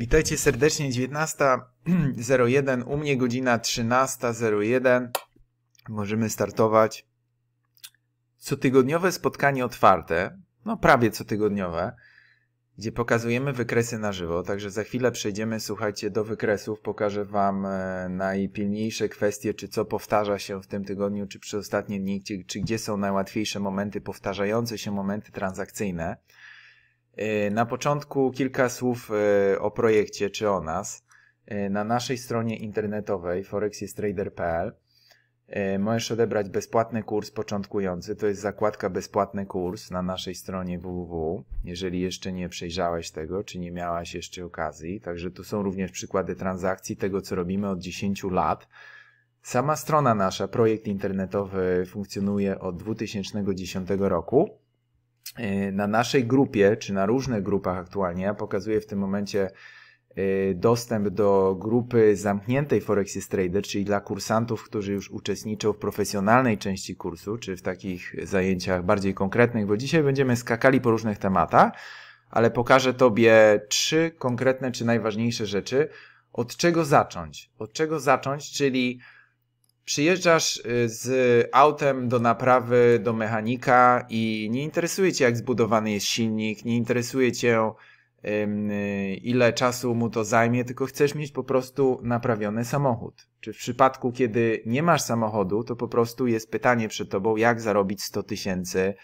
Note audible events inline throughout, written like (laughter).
Witajcie serdecznie, 19.01, u mnie godzina 13.01. Możemy startować. Cotygodniowe spotkanie otwarte, no prawie cotygodniowe, gdzie pokazujemy wykresy na żywo. Także za chwilę przejdziemy, słuchajcie, do wykresów. Pokażę Wam e, najpilniejsze kwestie, czy co powtarza się w tym tygodniu, czy przez ostatnie dni, czy, czy gdzie są najłatwiejsze momenty, powtarzające się momenty transakcyjne. E, na początku kilka słów e, o projekcie czy o nas. E, na naszej stronie internetowej forexjestrader.pl możesz odebrać bezpłatny kurs początkujący. To jest zakładka bezpłatny kurs na naszej stronie www. Jeżeli jeszcze nie przejrzałeś tego, czy nie miałaś jeszcze okazji. Także tu są również przykłady transakcji tego, co robimy od 10 lat. Sama strona nasza, projekt internetowy funkcjonuje od 2010 roku. Y, na naszej grupie, czy na różnych grupach aktualnie, ja pokazuję w tym momencie y, dostęp do grupy zamkniętej Forex is Trader, czyli dla kursantów, którzy już uczestniczą w profesjonalnej części kursu, czy w takich zajęciach bardziej konkretnych, bo dzisiaj będziemy skakali po różnych tematach, ale pokażę Tobie trzy konkretne czy najważniejsze rzeczy, od czego zacząć. Od czego zacząć, czyli Przyjeżdżasz y, z autem do naprawy, do mechanika i nie interesuje cię jak zbudowany jest silnik, nie interesuje cię y, ile czasu mu to zajmie, tylko chcesz mieć po prostu naprawiony samochód. Czy w przypadku, kiedy nie masz samochodu, to po prostu jest pytanie przed tobą, jak zarobić 100 tysięcy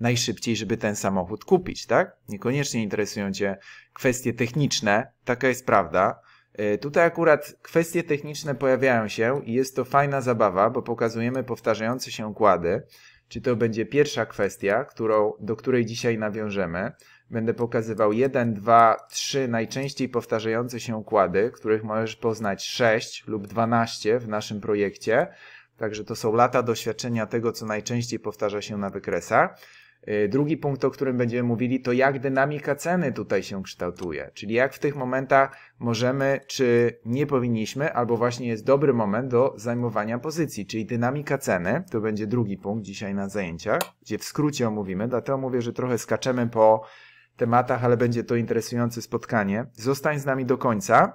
najszybciej, żeby ten samochód kupić, tak? Niekoniecznie interesują cię kwestie techniczne, taka jest prawda, E, tutaj akurat kwestie techniczne pojawiają się i jest to fajna zabawa, bo pokazujemy powtarzające się układy. Czy to będzie pierwsza kwestia, którą, do której dzisiaj nawiążemy. Będę pokazywał 1, 2, 3 najczęściej powtarzające się układy, których możesz poznać 6 lub 12 w naszym projekcie. Także to są lata doświadczenia tego, co najczęściej powtarza się na wykresach. E, drugi punkt, o którym będziemy mówili, to jak dynamika ceny tutaj się kształtuje, czyli jak w tych momentach możemy, czy nie powinniśmy, albo właśnie jest dobry moment do zajmowania pozycji, czyli dynamika ceny, to będzie drugi punkt dzisiaj na zajęciach, gdzie w skrócie omówimy, dlatego mówię, że trochę skaczemy po tematach, ale będzie to interesujące spotkanie. Zostań z nami do końca,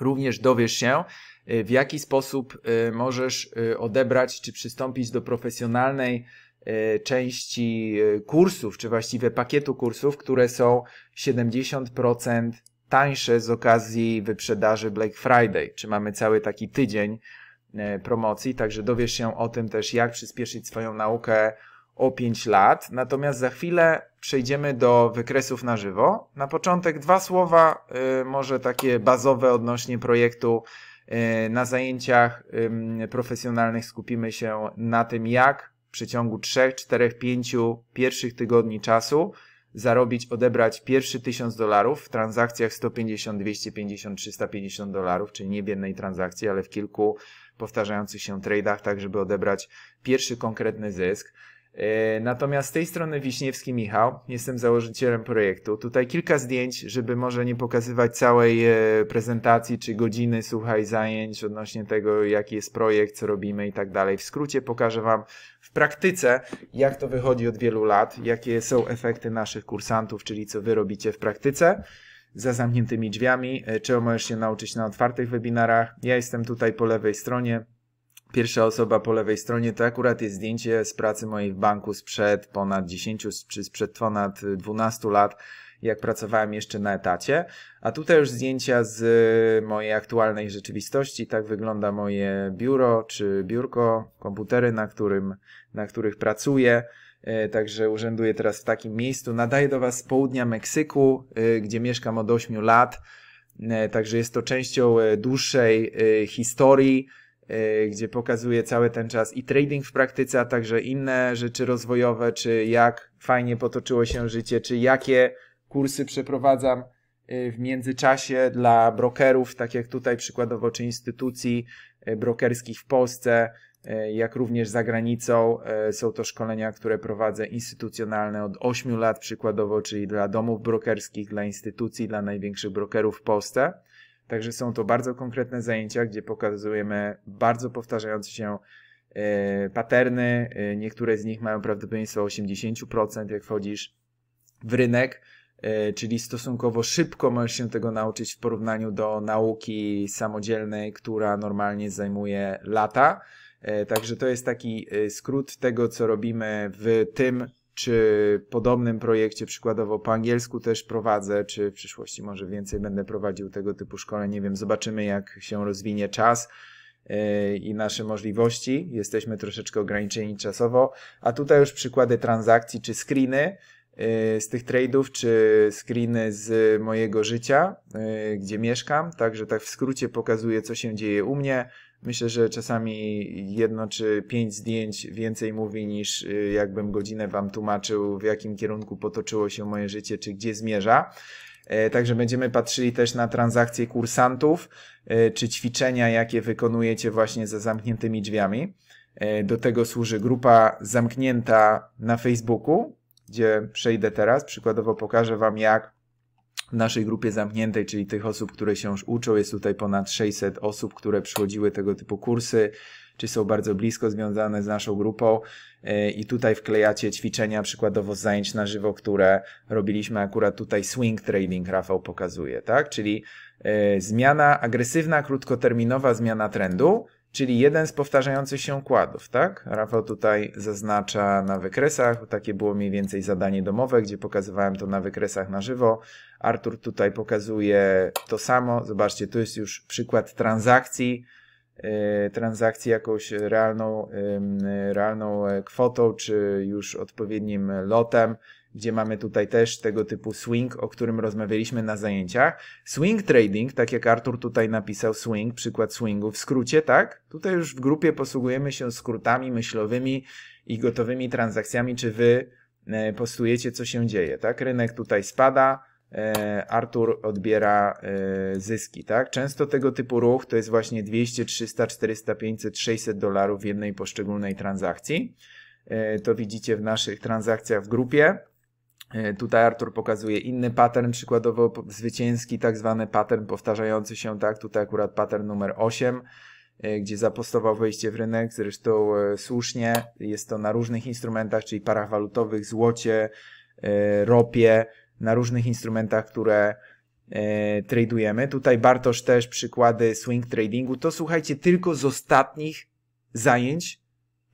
również dowiesz się, e, w jaki sposób e, możesz odebrać czy przystąpić do profesjonalnej Y, części y, kursów, czy właściwie pakietu kursów, które są 70% tańsze z okazji wyprzedaży Black Friday. Czy mamy cały taki tydzień y, promocji, także dowiesz się o tym też, jak przyspieszyć swoją naukę o 5 lat. Natomiast za chwilę przejdziemy do wykresów na żywo. Na początek dwa słowa, może takie bazowe odnośnie projektu. Na zajęciach profesjonalnych skupimy się na tym, jak przeciągu 3, 4, 5 pierwszych tygodni czasu zarobić, odebrać pierwszy 1000 dolarów w transakcjach 150, 250, 350 dolarów, czyli nie w jednej transakcji, ale w kilku powtarzających się tradeach, tak żeby odebrać pierwszy konkretny zysk. E, natomiast z tej strony Wiśniewski Michał, jestem założycielem projektu. Tutaj kilka zdjęć, żeby może nie pokazywać całej e, prezentacji czy godziny słuchaj zajęć odnośnie tego, jaki jest projekt, co robimy i tak dalej. W skrócie pokażę Wam w praktyce, jak to wychodzi od wielu lat, jakie są efekty naszych kursantów, czyli co Wy robicie w praktyce za zamkniętymi drzwiami, e, czego możesz się nauczyć na otwartych webinarach. Ja jestem tutaj po lewej stronie, Pierwsza osoba po lewej stronie to akurat jest zdjęcie z pracy mojej w banku sprzed ponad 10 czy sprzed ponad 12 y, lat, jak pracowałem jeszcze na etacie. A tutaj już zdjęcia z y, mojej aktualnej rzeczywistości. Tak wygląda moje biuro czy biurko, komputery, na, którym, na których pracuję. Y, także urzęduję teraz w takim miejscu. Nadaję do Was z południa Meksyku, gdzie mieszkam od 8 lat. Także jest to częścią dłuższej historii Y, gdzie pokazuje cały ten czas i trading w praktyce, a także inne rzeczy rozwojowe, czy jak fajnie potoczyło się życie, czy jakie kursy przeprowadzam y, w międzyczasie dla brokerów, tak jak tutaj przykładowo, czy instytucji y, brokerskich w Polsce, jak również za granicą. Są to szkolenia, które prowadzę instytucjonalne od 8 lat przykładowo, czyli dla domów brokerskich, dla instytucji, dla największych brokerów w Polsce. Także są to bardzo konkretne zajęcia, gdzie pokazujemy bardzo powtarzające się e, paterny. E, niektóre z nich mają prawdopodobieństwo 80%, jak wchodzisz w rynek, e, czyli stosunkowo szybko możesz się tego nauczyć w porównaniu do nauki samodzielnej, która normalnie zajmuje lata. Także to jest taki skrót tego, co robimy w tym czy podobnym projekcie, przykładowo po angielsku też prowadzę, czy w przyszłości może więcej będę prowadził tego typu szkole, nie wiem, zobaczymy jak się rozwinie czas e, i nasze możliwości. Jesteśmy troszeczkę ograniczeni czasowo, a tutaj już przykłady transakcji czy screeny e, z tych tradeów, czy screeny z mojego życia, e, gdzie mieszkam. Także tak w skrócie pokazuję, co się dzieje u mnie, Myślę, że czasami jedno czy pięć zdjęć więcej mówi niż y, jakbym godzinę wam tłumaczył, w jakim kierunku potoczyło się moje życie, czy gdzie zmierza. E, także będziemy patrzyli też na transakcje kursantów, e, czy ćwiczenia, jakie wykonujecie właśnie za zamkniętymi drzwiami. E, do tego służy grupa zamknięta na Facebooku, gdzie przejdę teraz. Przykładowo pokażę Wam, jak w naszej grupie zamkniętej, czyli tych osób, które się już uczą, jest tutaj ponad 600 osób, które przychodziły tego typu kursy, czy są bardzo blisko związane z naszą grupą. E, I tutaj wklejacie ćwiczenia, przykładowo zajęć na żywo, które robiliśmy akurat tutaj swing trading, Rafał pokazuje, tak? Czyli e, zmiana agresywna, krótkoterminowa zmiana trendu, czyli jeden z powtarzających się układów, tak? Rafał tutaj zaznacza na wykresach, takie było mniej więcej zadanie domowe, gdzie pokazywałem to na wykresach na żywo, Artur tutaj pokazuje to samo. Zobaczcie, tu jest już przykład transakcji, e, transakcji jakąś realną, realną e, kwotą, czy już odpowiednim lotem, gdzie mamy tutaj też tego typu swing, o którym rozmawialiśmy na zajęciach. Swing trading, tak jak Artur tutaj napisał, swing, przykład swingu w skrócie, tak? Tutaj już w grupie posługujemy się skrótami myślowymi i gotowymi transakcjami, czy wy e, postujecie, co się dzieje, tak? Rynek tutaj spada, E, Artur odbiera e, zyski, tak? Często tego typu ruch to jest właśnie 200, 300, 400, 500, 600 dolarów w jednej poszczególnej transakcji. E, to widzicie w naszych transakcjach w grupie. Tutaj Artur pokazuje inny pattern, przykładowo zwycięski, tak zwany pattern powtarzający się, tak? Tutaj akurat pattern numer 8 gdzie zapostował wejście w rynek, zresztą słusznie. Jest to na różnych instrumentach, czyli parach walutowych, złocie, ropie, na różnych instrumentach, które e, tradujemy. Tutaj Bartosz też przykłady swing tradingu. To słuchajcie tylko z ostatnich zajęć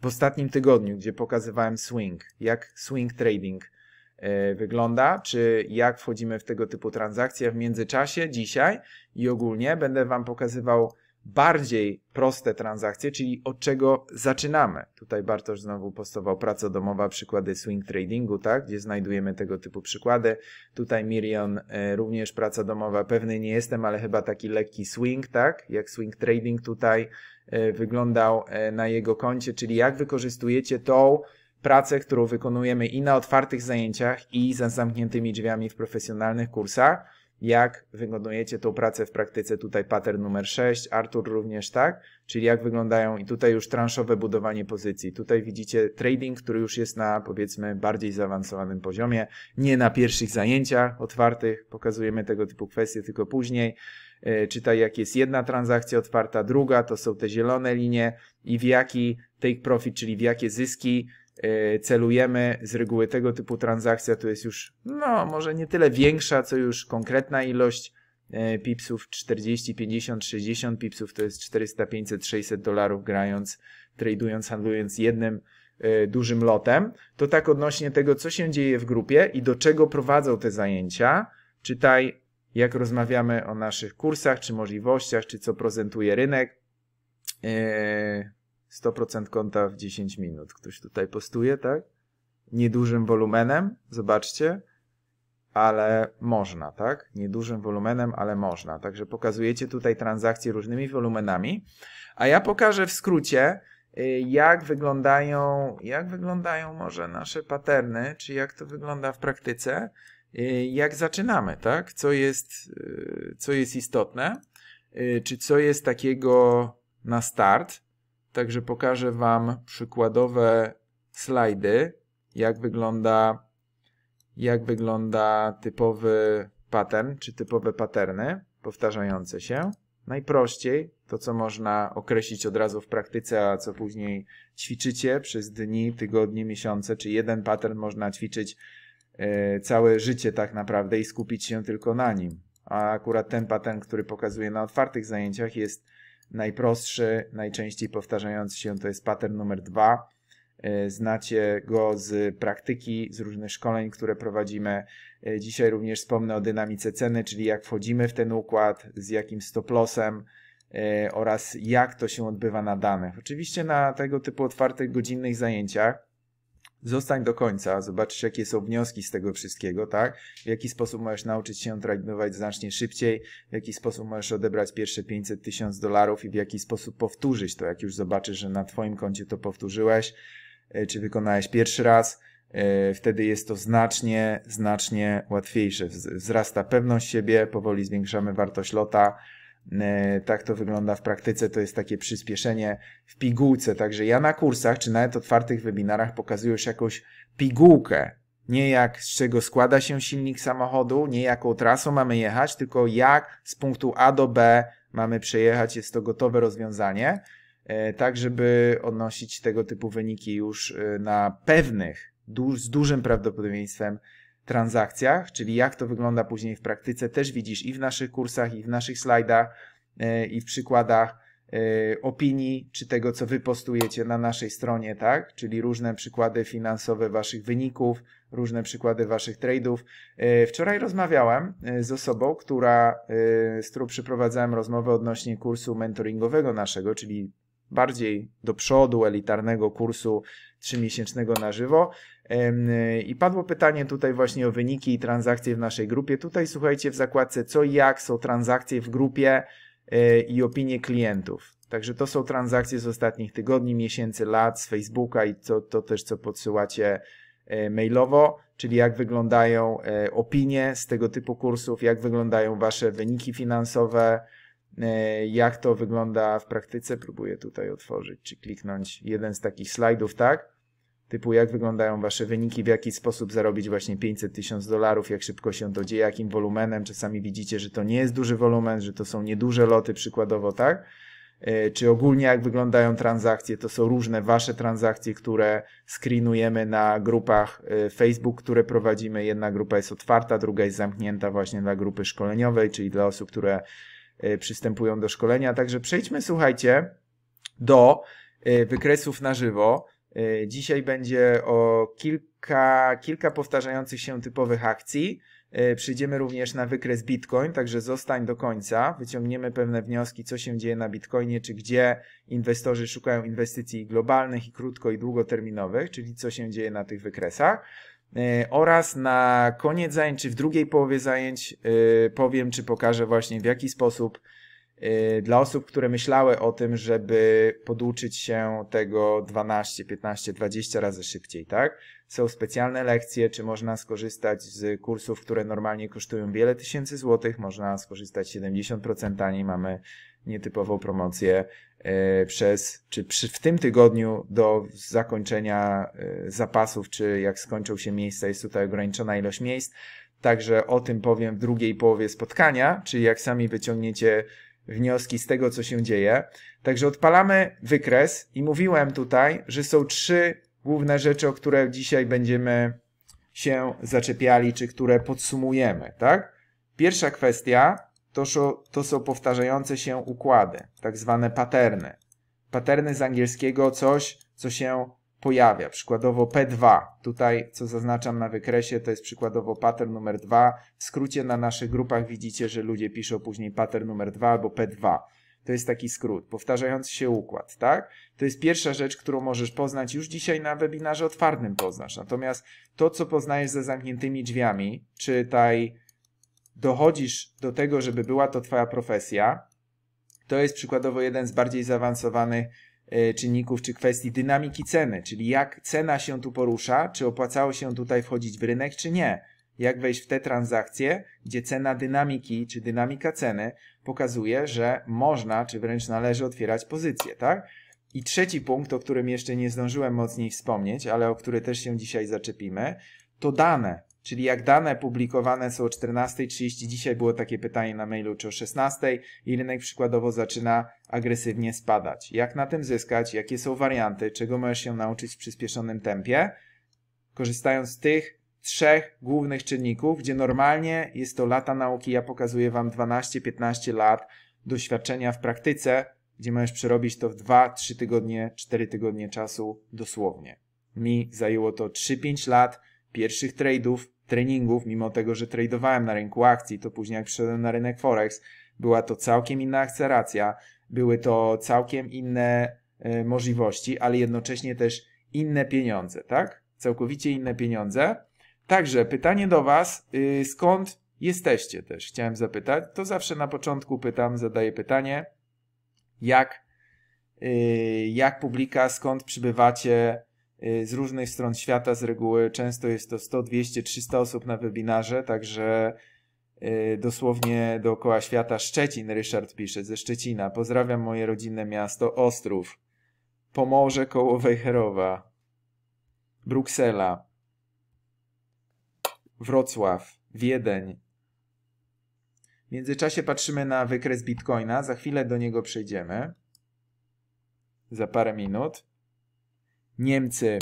w ostatnim tygodniu, gdzie pokazywałem swing, jak swing trading e, wygląda, czy jak wchodzimy w tego typu transakcje w międzyczasie dzisiaj i ogólnie będę Wam pokazywał bardziej proste transakcje, czyli od czego zaczynamy. Tutaj Bartosz znowu postował praca domowa, przykłady swing tradingu, tak, gdzie znajdujemy tego typu przykłady. Tutaj Mirion e, również praca domowa, pewny nie jestem, ale chyba taki lekki swing, tak, jak swing trading tutaj e, wyglądał e, na jego koncie, czyli jak wykorzystujecie tą pracę, którą wykonujemy i na otwartych zajęciach, i za zamkniętymi drzwiami w profesjonalnych kursach, jak wykonujecie tą pracę w praktyce. Tutaj pattern numer 6, Artur również tak, czyli jak wyglądają i tutaj już transzowe budowanie pozycji. Tutaj widzicie trading, który już jest na powiedzmy bardziej zaawansowanym poziomie, nie na pierwszych zajęciach otwartych, pokazujemy tego typu kwestie tylko później. E, czytaj, jak jest jedna transakcja otwarta, druga, to są te zielone linie i w jaki take profit, czyli w jakie zyski Y, celujemy z reguły tego typu transakcja to jest już, no może nie tyle większa, co już konkretna ilość y, pipsów 40, 50, 60 pipsów to jest 400, 500, 600 dolarów grając, tradując, handlując jednym y, dużym lotem, to tak odnośnie tego, co się dzieje w grupie i do czego prowadzą te zajęcia, czytaj, jak rozmawiamy o naszych kursach, czy możliwościach, czy co prezentuje rynek, 100% konta w 10 minut. Ktoś tutaj postuje, tak? Niedużym wolumenem, zobaczcie, ale można, tak? Niedużym wolumenem, ale można. Także pokazujecie tutaj transakcje różnymi wolumenami. A ja pokażę w skrócie, y, jak wyglądają, jak wyglądają może nasze paterny, czy jak to wygląda w praktyce, y, jak zaczynamy, tak? Co jest, y, co jest istotne, czy co jest takiego na start, Także pokażę Wam przykładowe slajdy, jak wygląda, jak wygląda typowy pattern, czy typowe paterny powtarzające się. Najprościej to, co można określić od razu w praktyce, a co później ćwiczycie przez dni, tygodnie, miesiące, czy jeden pattern można ćwiczyć yy, całe życie tak naprawdę i skupić się tylko na nim. A akurat ten pattern, który pokazuję na otwartych zajęciach jest najprostszy, najczęściej powtarzający się to jest pattern numer dwa. E, znacie go z praktyki, z różnych szkoleń, które prowadzimy. E, dzisiaj również wspomnę o dynamice ceny, czyli jak wchodzimy w ten układ, z jakim stop lossem e, oraz jak to się odbywa na danych. Oczywiście na tego typu otwartych godzinnych zajęciach Zostań do końca, zobaczysz, jakie są wnioski z tego wszystkiego, tak? W jaki sposób możesz nauczyć się tradować znacznie szybciej, w jaki sposób możesz odebrać pierwsze 500 tysiąc dolarów i w jaki sposób powtórzyć to, jak już zobaczysz, że na Twoim koncie to powtórzyłeś, e, czy wykonałeś pierwszy raz, e, wtedy jest to znacznie, znacznie łatwiejsze. Wzrasta pewność siebie, powoli zwiększamy wartość lota, E, tak to wygląda w praktyce, to jest takie przyspieszenie w pigułce. Także ja na kursach, czy nawet otwartych webinarach pokazuję już jakąś pigułkę. Nie jak z czego składa się silnik samochodu, nie jaką trasą mamy jechać, tylko jak z punktu A do B mamy przejechać. Jest to gotowe rozwiązanie, e, tak żeby odnosić tego typu wyniki już e, na pewnych, z dużym prawdopodobieństwem transakcjach, czyli jak to wygląda później w praktyce, też widzisz i w naszych kursach, i w naszych slajdach, e, i w przykładach e, opinii, czy tego, co wy postujecie na naszej stronie, tak? Czyli różne przykłady finansowe waszych wyników, różne przykłady waszych tradeów. E, wczoraj rozmawiałem z osobą, która, z którą przeprowadzałem rozmowę odnośnie kursu mentoringowego naszego, czyli bardziej do przodu elitarnego kursu trzymiesięcznego na żywo. I padło pytanie tutaj właśnie o wyniki i transakcje w naszej grupie. Tutaj słuchajcie w zakładce co i jak są transakcje w grupie e, i opinie klientów. Także to są transakcje z ostatnich tygodni, miesięcy, lat z Facebooka i to, to też co podsyłacie e, mailowo, czyli jak wyglądają e, opinie z tego typu kursów, jak wyglądają Wasze wyniki finansowe, jak to wygląda w praktyce. Próbuję tutaj otworzyć czy kliknąć jeden z takich slajdów, tak? typu jak wyglądają wasze wyniki, w jaki sposób zarobić właśnie 500 tysięcy dolarów, jak szybko się to dzieje, jakim wolumenem. Czasami widzicie, że to nie jest duży wolumen, że to są nieduże loty przykładowo, tak? E, czy ogólnie jak wyglądają transakcje, to są różne wasze transakcje, które screenujemy na grupach e, Facebook, które prowadzimy. Jedna grupa jest otwarta, druga jest zamknięta właśnie dla grupy szkoleniowej, czyli dla osób, które e, przystępują do szkolenia. Także przejdźmy, słuchajcie, do wykresów na żywo. Y, dzisiaj będzie o kilka, kilka powtarzających się typowych akcji. Y, przyjdziemy również na wykres Bitcoin, także zostań do końca. Wyciągniemy pewne wnioski, co się dzieje na Bitcoinie, czy gdzie inwestorzy szukają inwestycji globalnych i krótko i długoterminowych, czyli co się dzieje na tych wykresach. Y, oraz na koniec zajęć, czy w drugiej połowie zajęć powiem, czy pokażę właśnie w jaki sposób Y, dla osób, które myślały o tym, żeby poduczyć się tego 12, 15, 20 razy szybciej, tak? Są specjalne lekcje, czy można skorzystać z kursów, które normalnie kosztują wiele tysięcy złotych, można skorzystać 70% taniej, mamy nietypową promocję y, przez, czy przy, w tym tygodniu do zakończenia y, zapasów, czy jak skończą się miejsca, jest tutaj ograniczona ilość miejsc. Także o tym powiem w drugiej połowie spotkania, czyli jak sami wyciągniecie wnioski z tego, co się dzieje. Także odpalamy wykres i mówiłem tutaj, że są trzy główne rzeczy, o które dzisiaj będziemy się zaczepiali, czy które podsumujemy, tak? Pierwsza kwestia to, to są powtarzające się układy, tak zwane paterny. Paterny z angielskiego coś, co się pojawia. Przykładowo P2, tutaj co zaznaczam na wykresie, to jest przykładowo pattern numer 2. W skrócie na naszych grupach widzicie, że ludzie piszą później pattern numer 2 albo P2. To jest taki skrót, powtarzający się układ, tak? To jest pierwsza rzecz, którą możesz poznać już dzisiaj na webinarze otwartym poznasz. Natomiast to, co poznajesz za zamkniętymi drzwiami, czytaj, dochodzisz do tego, żeby była to twoja profesja, to jest przykładowo jeden z bardziej zaawansowanych E, czynników czy kwestii dynamiki ceny, czyli jak cena się tu porusza, czy opłacało się tutaj wchodzić w rynek, czy nie. Jak wejść w te transakcje, gdzie cena dynamiki czy dynamika ceny pokazuje, że można, czy wręcz należy otwierać pozycję, tak? I trzeci punkt, o którym jeszcze nie zdążyłem mocniej wspomnieć, ale o który też się dzisiaj zaczepimy, to dane. Czyli jak dane publikowane są o 14.30, dzisiaj było takie pytanie na mailu, czy o 16.00 i rynek przykładowo zaczyna agresywnie spadać. Jak na tym zyskać? Jakie są warianty? Czego możesz się nauczyć w przyspieszonym tempie? Korzystając z tych trzech głównych czynników, gdzie normalnie jest to lata nauki, ja pokazuję Wam 12-15 lat doświadczenia w praktyce, gdzie możesz przerobić to w 2-3 tygodnie, 4 tygodnie czasu dosłownie. Mi zajęło to 3-5 lat, pierwszych tradeów, treningów, mimo tego, że tradowałem na rynku akcji, to później jak przyszedłem na rynek Forex, była to całkiem inna akceleracja, były to całkiem inne y, możliwości, ale jednocześnie też inne pieniądze, tak? Całkowicie inne pieniądze. Także pytanie do Was, y, skąd jesteście też? Chciałem zapytać, to zawsze na początku pytam, zadaję pytanie, jak, y, jak publika, skąd przybywacie, Y, z różnych stron świata z reguły. Często jest to 100, 200, 300 osób na webinarze, także y, dosłownie dookoła świata. Szczecin, Ryszard pisze, ze Szczecina. Pozdrawiam moje rodzinne miasto Ostrów, Pomorze koło Wejherowa, Bruksela, Wrocław, Wiedeń. W międzyczasie patrzymy na wykres Bitcoina. Za chwilę do niego przejdziemy. Za parę minut. Niemcy,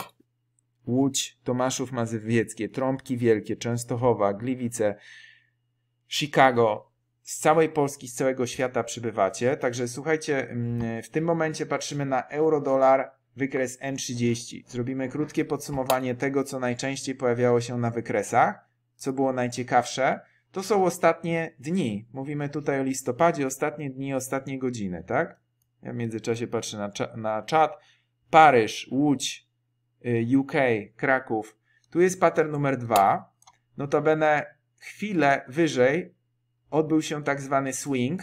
Łódź, Tomaszów Mazowieckie, Trąbki Wielkie, Częstochowa, Gliwice, Chicago. Z całej Polski, z całego świata przybywacie. Także słuchajcie, mm, w tym momencie patrzymy na euro-dolar, wykres N30. Zrobimy krótkie podsumowanie tego, co najczęściej pojawiało się na wykresach, co było najciekawsze. To są ostatnie dni. Mówimy tutaj o listopadzie, ostatnie dni, ostatnie godziny, tak? Ja w międzyczasie patrzę na, cza na czat. Paryż, Łódź, y, UK, Kraków. Tu jest pattern numer dwa. Notabene chwilę wyżej odbył się tak zwany swing.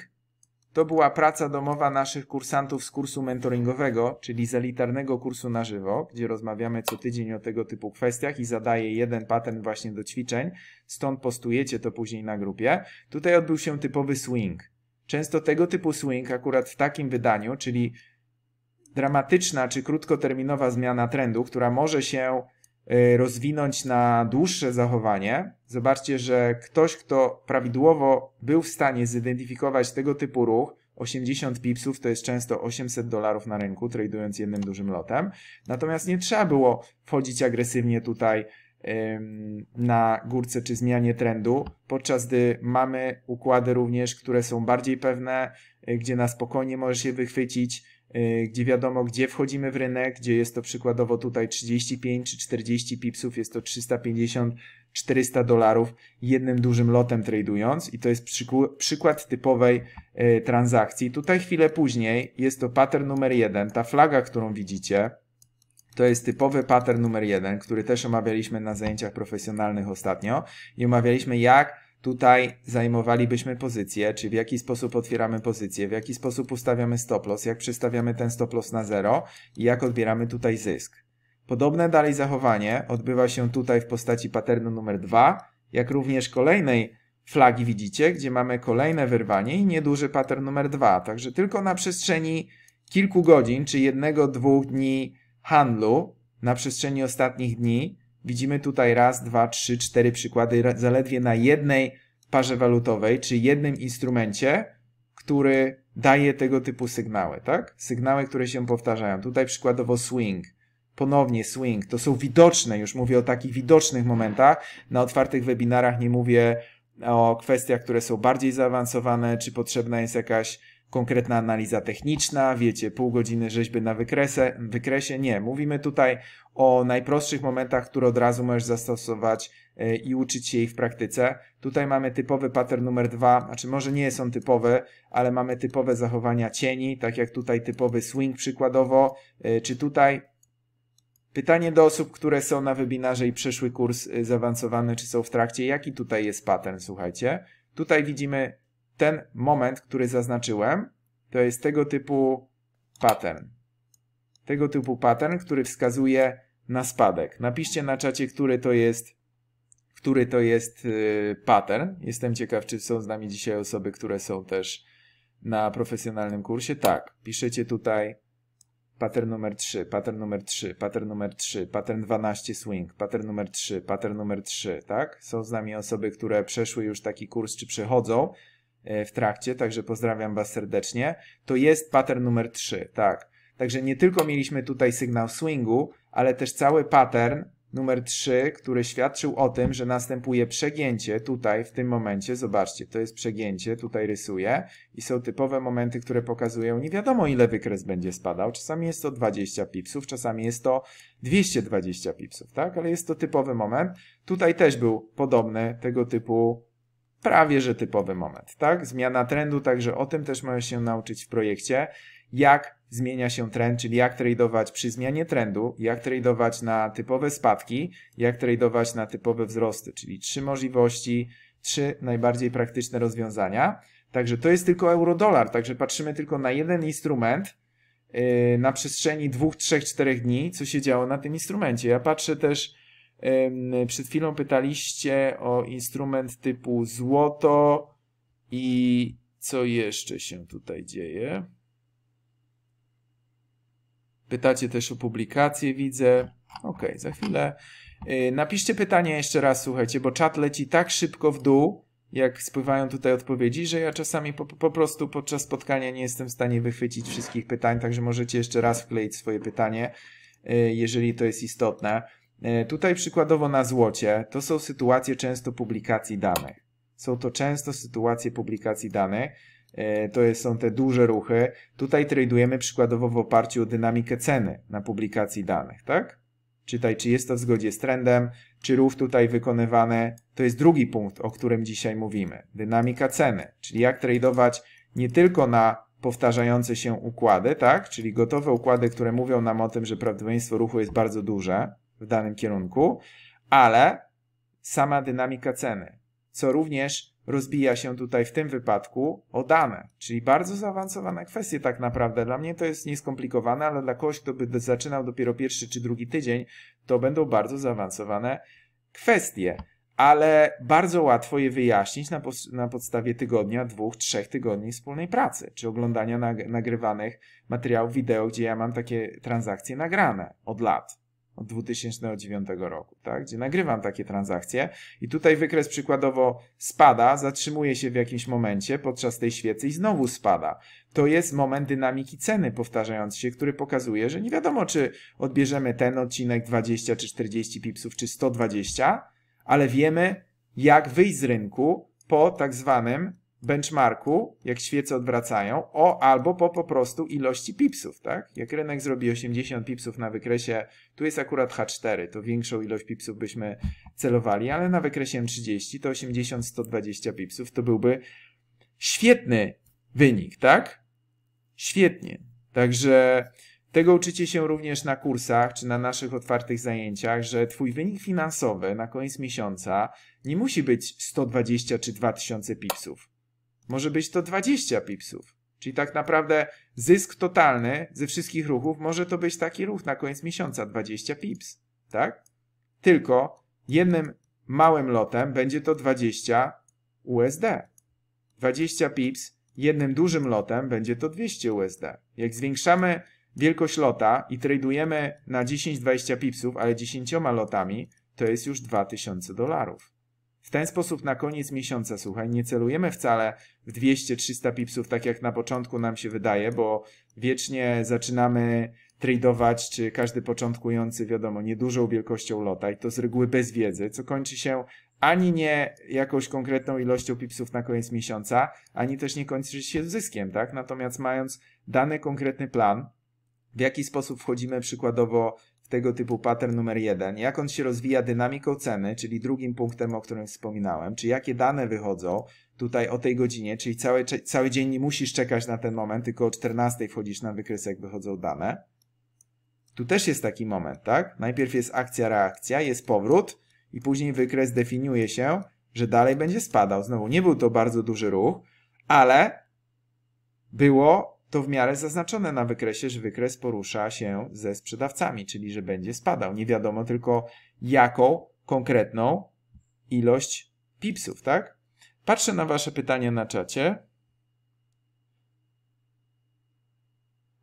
To była praca domowa naszych kursantów z kursu mentoringowego, czyli zelitarnego kursu na żywo, gdzie rozmawiamy co tydzień o tego typu kwestiach i zadaję jeden pattern właśnie do ćwiczeń, stąd postujecie to później na grupie. Tutaj odbył się typowy swing. Często tego typu swing, akurat w takim wydaniu, czyli dramatyczna czy krótkoterminowa zmiana trendu, która może się y, rozwinąć na dłuższe zachowanie. Zobaczcie, że ktoś, kto prawidłowo był w stanie zidentyfikować tego typu ruch, 80 pipsów to jest często 800 dolarów na rynku, tradując jednym dużym lotem. Natomiast nie trzeba było wchodzić agresywnie tutaj na górce czy zmianie trendu, podczas gdy mamy układy również, które są bardziej pewne, y, gdzie na spokojnie możesz je wychwycić Y, gdzie wiadomo, gdzie wchodzimy w rynek, gdzie jest to przykładowo tutaj 35 czy 40 pipsów, jest to 350, 400 dolarów jednym dużym lotem tradując i to jest przykład typowej y, transakcji. Tutaj chwilę później jest to pattern numer jeden, ta flaga, którą widzicie, to jest typowy pattern numer jeden, który też omawialiśmy na zajęciach profesjonalnych ostatnio i omawialiśmy jak tutaj zajmowalibyśmy pozycję, czy w jaki sposób otwieramy pozycję, w jaki sposób ustawiamy stop loss, jak przystawiamy ten stop loss na zero i jak odbieramy tutaj zysk. Podobne dalej zachowanie odbywa się tutaj w postaci patternu numer 2, jak również kolejnej flagi widzicie, gdzie mamy kolejne wyrwanie i nieduży pattern numer 2. Także tylko na przestrzeni kilku godzin, czy jednego, dwóch dni handlu, na przestrzeni ostatnich dni, Widzimy tutaj raz, dwa, trzy, cztery przykłady zaledwie na jednej parze walutowej, czy jednym instrumencie, który daje tego typu sygnały, tak? Sygnały, które się powtarzają. Tutaj przykładowo swing. Ponownie swing. To są widoczne, już mówię o takich widocznych momentach. Na otwartych webinarach nie mówię o kwestiach, które są bardziej zaawansowane, czy potrzebna jest jakaś konkretna analiza techniczna, wiecie, pół godziny rzeźby na wykresie, wykresie. Nie, mówimy tutaj o najprostszych momentach, które od razu możesz zastosować e, i uczyć się ich w praktyce. Tutaj mamy typowy pattern numer dwa, znaczy może nie są typowe, ale mamy typowe zachowania cieni, tak jak tutaj typowy swing przykładowo, e, czy tutaj Pytanie do osób, które są na webinarze i przeszły kurs e, zaawansowany, czy są w trakcie. Jaki tutaj jest pattern, słuchajcie? Tutaj widzimy ten moment, który zaznaczyłem. To jest tego typu pattern. Tego typu pattern, który wskazuje na spadek. Napiszcie na czacie, który to jest, który to jest y, pattern. Jestem ciekaw, czy są z nami dzisiaj osoby, które są też na profesjonalnym kursie. Tak, piszecie tutaj pattern numer 3, pattern numer 3, pattern numer 3, pattern 12 swing, pattern numer 3, pattern numer 3, tak? Są z nami osoby, które przeszły już taki kurs, czy przechodzą e, w trakcie, także pozdrawiam Was serdecznie. To jest pattern numer 3, tak. Także nie tylko mieliśmy tutaj sygnał swingu, ale też cały pattern numer 3, który świadczył o tym, że następuje przegięcie tutaj w tym momencie. Zobaczcie, to jest przegięcie, tutaj rysuję i są typowe momenty, które pokazują nie wiadomo ile wykres będzie spadał. Czasami jest to 20 pipsów, czasami jest to 220 pipsów, tak? Ale jest to typowy moment. Tutaj też był podobny tego typu prawie że typowy moment, tak? Zmiana trendu, także o tym też możesz się nauczyć w projekcie jak zmienia się trend, czyli jak tradeować przy zmianie trendu, jak tradeować na typowe spadki, jak tradeować na typowe wzrosty, czyli trzy możliwości, trzy najbardziej praktyczne rozwiązania. Także to jest tylko euro-dolar, także patrzymy tylko na jeden instrument yy, na przestrzeni dwóch, trzech, czterech dni, co się działo na tym instrumencie. Ja patrzę też, yy, przed chwilą pytaliście o instrument typu złoto i co jeszcze się tutaj dzieje. Pytacie też o publikację, widzę. Okej, za chwilę. Y, napiszcie pytanie jeszcze raz, słuchajcie, bo czat leci tak szybko w dół, jak spływają tutaj odpowiedzi, że ja czasami po, po prostu podczas spotkania nie jestem w stanie wychwycić wszystkich pytań, także możecie jeszcze raz wkleić swoje pytanie, y, jeżeli to jest istotne. Y, tutaj przykładowo na złocie to są sytuacje często publikacji danych. Są to często sytuacje publikacji danych. E, to są te duże ruchy. Tutaj tradujemy przykładowo w oparciu o dynamikę ceny na publikacji danych, tak? Czytaj, czy jest to w zgodzie z trendem, czy ruch tutaj wykonywany. To jest drugi punkt, o którym dzisiaj mówimy. Dynamika ceny, czyli jak tradować nie tylko na powtarzające się układy, tak? Czyli gotowe układy, które mówią nam o tym, że prawdopodobieństwo ruchu jest bardzo duże w danym kierunku, ale sama dynamika ceny, co również rozbija się tutaj w tym wypadku o dane, czyli bardzo zaawansowane kwestie tak naprawdę. Dla mnie to jest nieskomplikowane, ale dla kogoś, kto by zaczynał dopiero pierwszy czy drugi tydzień, to będą bardzo zaawansowane kwestie. Ale bardzo łatwo je wyjaśnić na, na podstawie tygodnia, dwóch, trzech tygodni wspólnej pracy, czy oglądania nag nagrywanych materiałów wideo, gdzie ja mam takie transakcje nagrane od lat od 2009 roku, tak? gdzie nagrywam takie transakcje i tutaj wykres przykładowo spada, zatrzymuje się w jakimś momencie podczas tej świecy i znowu spada. To jest moment dynamiki ceny powtarzając się, który pokazuje, że nie wiadomo czy odbierzemy ten odcinek 20 czy 40 pipsów czy 120, ale wiemy jak wyjść z rynku po tak zwanym benchmarku, jak świece odwracają, o albo po po prostu ilości pipsów, tak? Jak rynek zrobi 80 pipsów na wykresie, tu jest akurat H4, to większą ilość pipsów byśmy celowali, ale na wykresie M30 to 80-120 pipsów, to byłby świetny wynik, tak? Świetnie. Także tego uczycie się również na kursach czy na naszych otwartych zajęciach, że Twój wynik finansowy na koniec miesiąca nie musi być 120 czy 2000 pipsów może być to 20 pipsów. Czyli tak naprawdę zysk totalny ze wszystkich ruchów może to być taki ruch na koniec miesiąca 20 pips, tak? Tylko jednym małym lotem będzie to 20 USD. 20 pips jednym dużym lotem będzie to 200 USD. Jak zwiększamy wielkość lota i tradujemy na 10-20 pipsów, ale 10 lotami, to jest już 2000 dolarów. W ten sposób na koniec miesiąca, słuchaj, nie celujemy wcale w 200-300 pipsów, tak jak na początku nam się wydaje, bo wiecznie zaczynamy tradować, czy każdy początkujący, wiadomo, niedużą wielkością lota i to z reguły bez wiedzy, co kończy się ani nie jakąś konkretną ilością pipsów na koniec miesiąca, ani też nie kończy się zyskiem, tak? Natomiast mając dany konkretny plan, w jaki sposób wchodzimy przykładowo tego typu pattern numer jeden, jak on się rozwija dynamiką ceny, czyli drugim punktem, o którym wspominałem, czy jakie dane wychodzą tutaj o tej godzinie, czyli cały, cały dzień nie musisz czekać na ten moment, tylko o 14 wchodzisz na wykres, jak wychodzą dane. Tu też jest taki moment, tak? Najpierw jest akcja, reakcja, jest powrót i później wykres definiuje się, że dalej będzie spadał. Znowu nie był to bardzo duży ruch, ale było to w miarę zaznaczone na wykresie, że wykres porusza się ze sprzedawcami, czyli że będzie spadał. Nie wiadomo tylko jaką konkretną ilość pipsów, tak? Patrzę na Wasze pytania na czacie.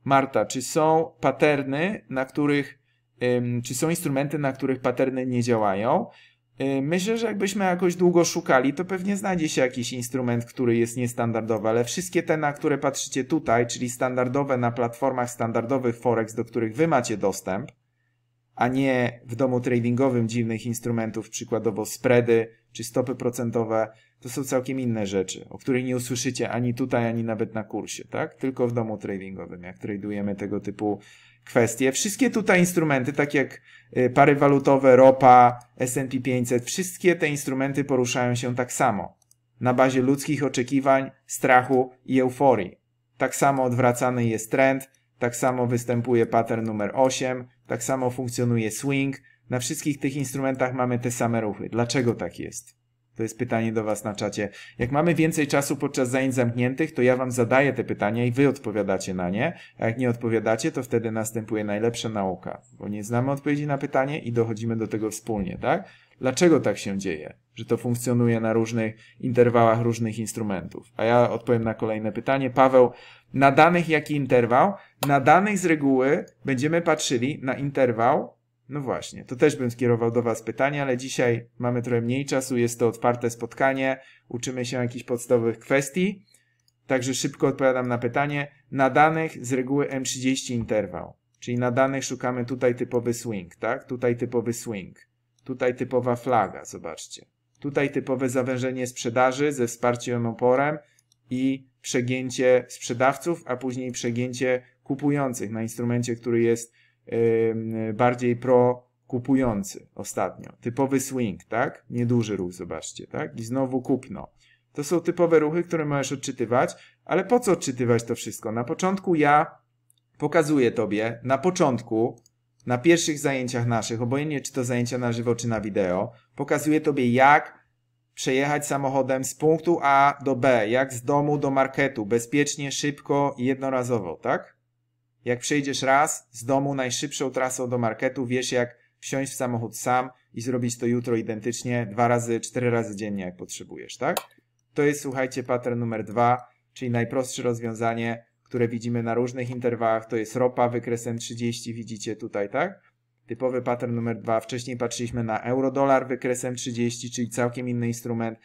Marta, czy są paterny, na których, czy są instrumenty, na których paterny nie działają? Y, myślę, że jakbyśmy jakoś długo szukali, to pewnie znajdzie się jakiś instrument, który jest niestandardowy, ale wszystkie te, na które patrzycie tutaj, czyli standardowe na platformach standardowych Forex, do których wy macie dostęp, a nie w domu tradingowym dziwnych instrumentów, przykładowo spready czy stopy procentowe, to są całkiem inne rzeczy, o których nie usłyszycie ani tutaj, ani nawet na kursie, tak? Tylko w domu tradingowym, jak tradujemy tego typu kwestie. Wszystkie tutaj instrumenty, tak jak e, pary walutowe, ropa, S&P 500, wszystkie te instrumenty poruszają się tak samo. Na bazie ludzkich oczekiwań, strachu i euforii. Tak samo odwracany jest trend, tak samo występuje pattern numer 8, tak samo funkcjonuje swing. Na wszystkich tych instrumentach mamy te same ruchy. Dlaczego tak jest? To jest pytanie do Was na czacie. Jak mamy więcej czasu podczas zajęć zamkniętych, to ja Wam zadaję te pytania i Wy odpowiadacie na nie, a jak nie odpowiadacie, to wtedy następuje najlepsza nauka, bo nie znamy odpowiedzi na pytanie i dochodzimy do tego wspólnie, tak? Dlaczego tak się dzieje, że to funkcjonuje na różnych interwałach różnych instrumentów? A ja odpowiem na kolejne pytanie. Paweł, na danych jaki interwał? Na danych z reguły będziemy patrzyli na interwał no właśnie, to też bym skierował do Was pytania, ale dzisiaj mamy trochę mniej czasu, jest to otwarte spotkanie, uczymy się jakichś podstawowych kwestii, także szybko odpowiadam na pytanie. Na danych z reguły M30 interwał, czyli na danych szukamy tutaj typowy swing, tak? Tutaj typowy swing, tutaj typowa flaga, zobaczcie. Tutaj typowe zawężenie sprzedaży ze wsparciem oporem i przegięcie sprzedawców, a później przegięcie kupujących na instrumencie, który jest bardziej pro kupujący ostatnio. Typowy swing, tak? Nieduży ruch, zobaczcie, tak? I znowu kupno. To są typowe ruchy, które możesz odczytywać, ale po co odczytywać to wszystko? Na początku ja pokazuję Tobie, na początku, na pierwszych zajęciach naszych, obojętnie czy to zajęcia na żywo, czy na wideo, pokazuję Tobie, jak przejechać samochodem z punktu A do B, jak z domu do marketu, bezpiecznie, szybko i jednorazowo, tak? Jak przejdziesz raz z domu najszybszą trasą do marketu, wiesz jak wsiąść w samochód sam i zrobić to jutro identycznie, dwa razy, cztery razy dziennie, jak potrzebujesz, tak? To jest, słuchajcie, pattern numer dwa, czyli najprostsze rozwiązanie, które widzimy na różnych interwałach, to jest ropa wykresem 30, widzicie tutaj, tak? Typowy pattern numer dwa. Wcześniej patrzyliśmy na euro-dolar wykresem 30, czyli całkiem inny instrument.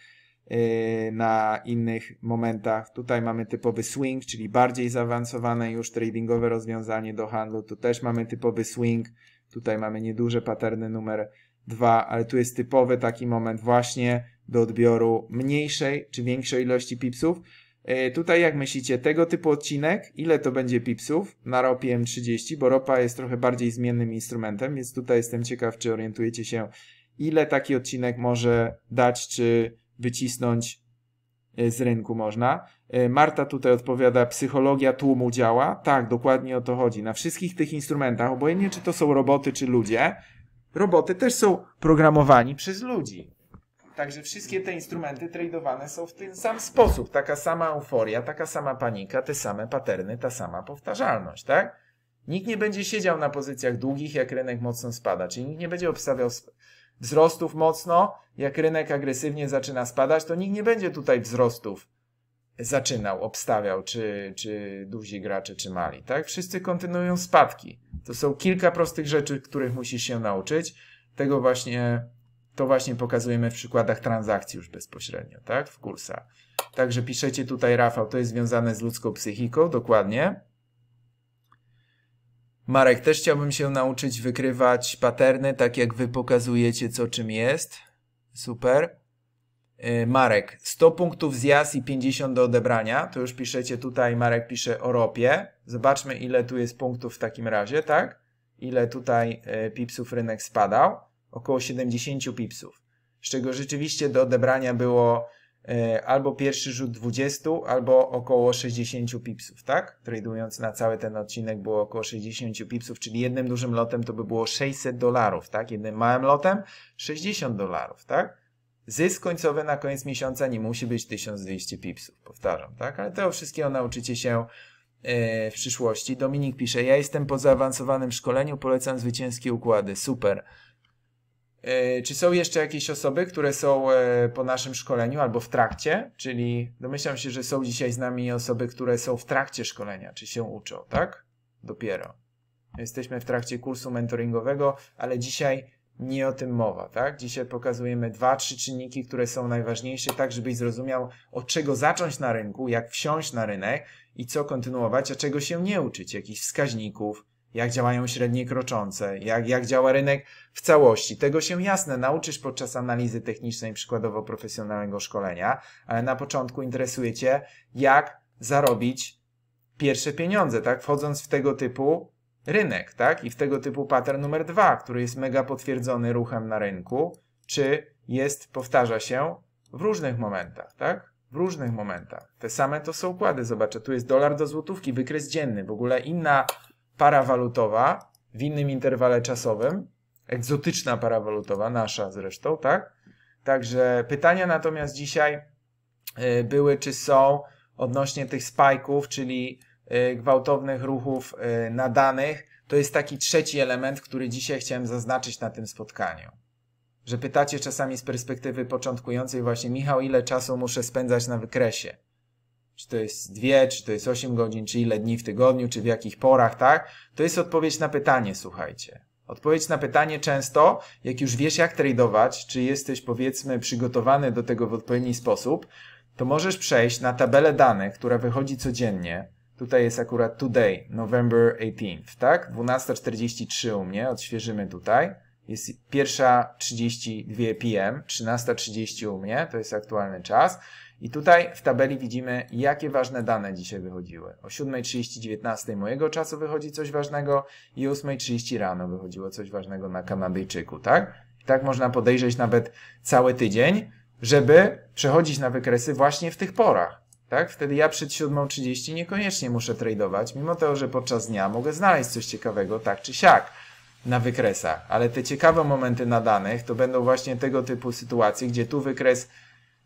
Y, na innych momentach. Tutaj mamy typowy swing, czyli bardziej zaawansowane już tradingowe rozwiązanie do handlu. Tu też mamy typowy swing. Tutaj mamy nieduże paterny numer dwa, ale tu jest typowy taki moment właśnie do odbioru mniejszej czy większej ilości pipsów. Y, tutaj jak myślicie, tego typu odcinek, ile to będzie pipsów na ropie M30, bo ropa jest trochę bardziej zmiennym instrumentem, więc tutaj jestem ciekaw, czy orientujecie się, ile taki odcinek może dać, czy wycisnąć e, z rynku można. E, Marta tutaj odpowiada, psychologia tłumu działa. Tak, dokładnie o to chodzi. Na wszystkich tych instrumentach, obojętnie czy to są roboty, czy ludzie, roboty też są programowani przez ludzi. Także wszystkie te instrumenty tradowane są w ten sam sposób. Taka sama euforia, taka sama panika, te same paterny, ta sama powtarzalność, tak? Nikt nie będzie siedział na pozycjach długich, jak rynek mocno spada, czyli nikt nie będzie obstawiał wzrostów mocno, jak rynek agresywnie zaczyna spadać, to nikt nie będzie tutaj wzrostów zaczynał, obstawiał, czy, czy duzi gracze, czy mali. Tak? Wszyscy kontynuują spadki. To są kilka prostych rzeczy, których musisz się nauczyć. Tego właśnie, to właśnie pokazujemy w przykładach transakcji już bezpośrednio, tak? W kursach. Także piszecie tutaj, Rafał, to jest związane z ludzką psychiką, dokładnie. Marek, też chciałbym się nauczyć wykrywać paterny, tak jak wy pokazujecie, co czym jest. Super. Y, Marek, 100 punktów zjazd i 50 do odebrania. To już piszecie tutaj, Marek pisze o ropie. Zobaczmy, ile tu jest punktów w takim razie, tak? Ile tutaj y, pipsów rynek spadał. Około 70 pipsów. Z czego rzeczywiście do odebrania było E, albo pierwszy rzut 20, albo około 60 pipsów, tak? Tradując na cały ten odcinek było około 60 pipsów, czyli jednym dużym lotem to by było 600 dolarów, tak? Jednym małym lotem 60 dolarów, tak? Zysk końcowy na koniec miesiąca nie musi być 1200 pipsów, powtarzam, tak? Ale tego wszystkiego nauczycie się e, w przyszłości. Dominik pisze, ja jestem po zaawansowanym szkoleniu, polecam zwycięskie układy. Super. E, czy są jeszcze jakieś osoby, które są e, po naszym szkoleniu albo w trakcie? Czyli domyślam się, że są dzisiaj z nami osoby, które są w trakcie szkolenia, czy się uczą, tak? Dopiero. Jesteśmy w trakcie kursu mentoringowego, ale dzisiaj nie o tym mowa, tak? Dzisiaj pokazujemy dwa, trzy czynniki, które są najważniejsze, tak żebyś zrozumiał, od czego zacząć na rynku, jak wsiąść na rynek i co kontynuować, a czego się nie uczyć, jakichś wskaźników, jak działają średnie kroczące, jak, jak działa rynek w całości. Tego się jasne nauczysz podczas analizy technicznej, przykładowo profesjonalnego szkolenia, ale na początku interesuje Cię, jak zarobić pierwsze pieniądze, tak? Wchodząc w tego typu rynek, tak? I w tego typu pattern numer dwa, który jest mega potwierdzony ruchem na rynku, czy jest, powtarza się w różnych momentach, tak? W różnych momentach. Te same to są układy. Zobaczę, tu jest dolar do złotówki, wykres dzienny, w ogóle inna para walutowa w innym interwale czasowym, egzotyczna para walutowa, nasza zresztą, tak? Także pytania natomiast dzisiaj y, były czy są odnośnie tych spajków, czyli y, gwałtownych ruchów y, na danych. To jest taki trzeci element, który dzisiaj chciałem zaznaczyć na tym spotkaniu. Że pytacie czasami z perspektywy początkującej właśnie, Michał, ile czasu muszę spędzać na wykresie? czy to jest dwie, czy to jest osiem godzin, czy ile dni w tygodniu, czy w jakich porach, tak? To jest odpowiedź na pytanie, słuchajcie. Odpowiedź na pytanie często, jak już wiesz jak tradować, czy jesteś powiedzmy przygotowany do tego w odpowiedni sposób, to możesz przejść na tabelę danych, która wychodzi codziennie. Tutaj jest akurat today, November 18, tak? 12.43 u mnie, odświeżymy tutaj. Jest pierwsza 32 p.m., 13.30 u mnie, to jest aktualny czas. I tutaj w tabeli widzimy, jakie ważne dane dzisiaj wychodziły. O 7.30, 19 mojego czasu wychodzi coś ważnego i o 8.30 rano wychodziło coś ważnego na Kanadyjczyku, tak? tak można podejrzeć nawet cały tydzień, żeby przechodzić na wykresy właśnie w tych porach. Tak? Wtedy ja przed 7.30 niekoniecznie muszę tradeować, mimo to, że podczas dnia mogę znaleźć coś ciekawego tak czy siak na wykresach. Ale te ciekawe momenty na danych to będą właśnie tego typu sytuacje, gdzie tu wykres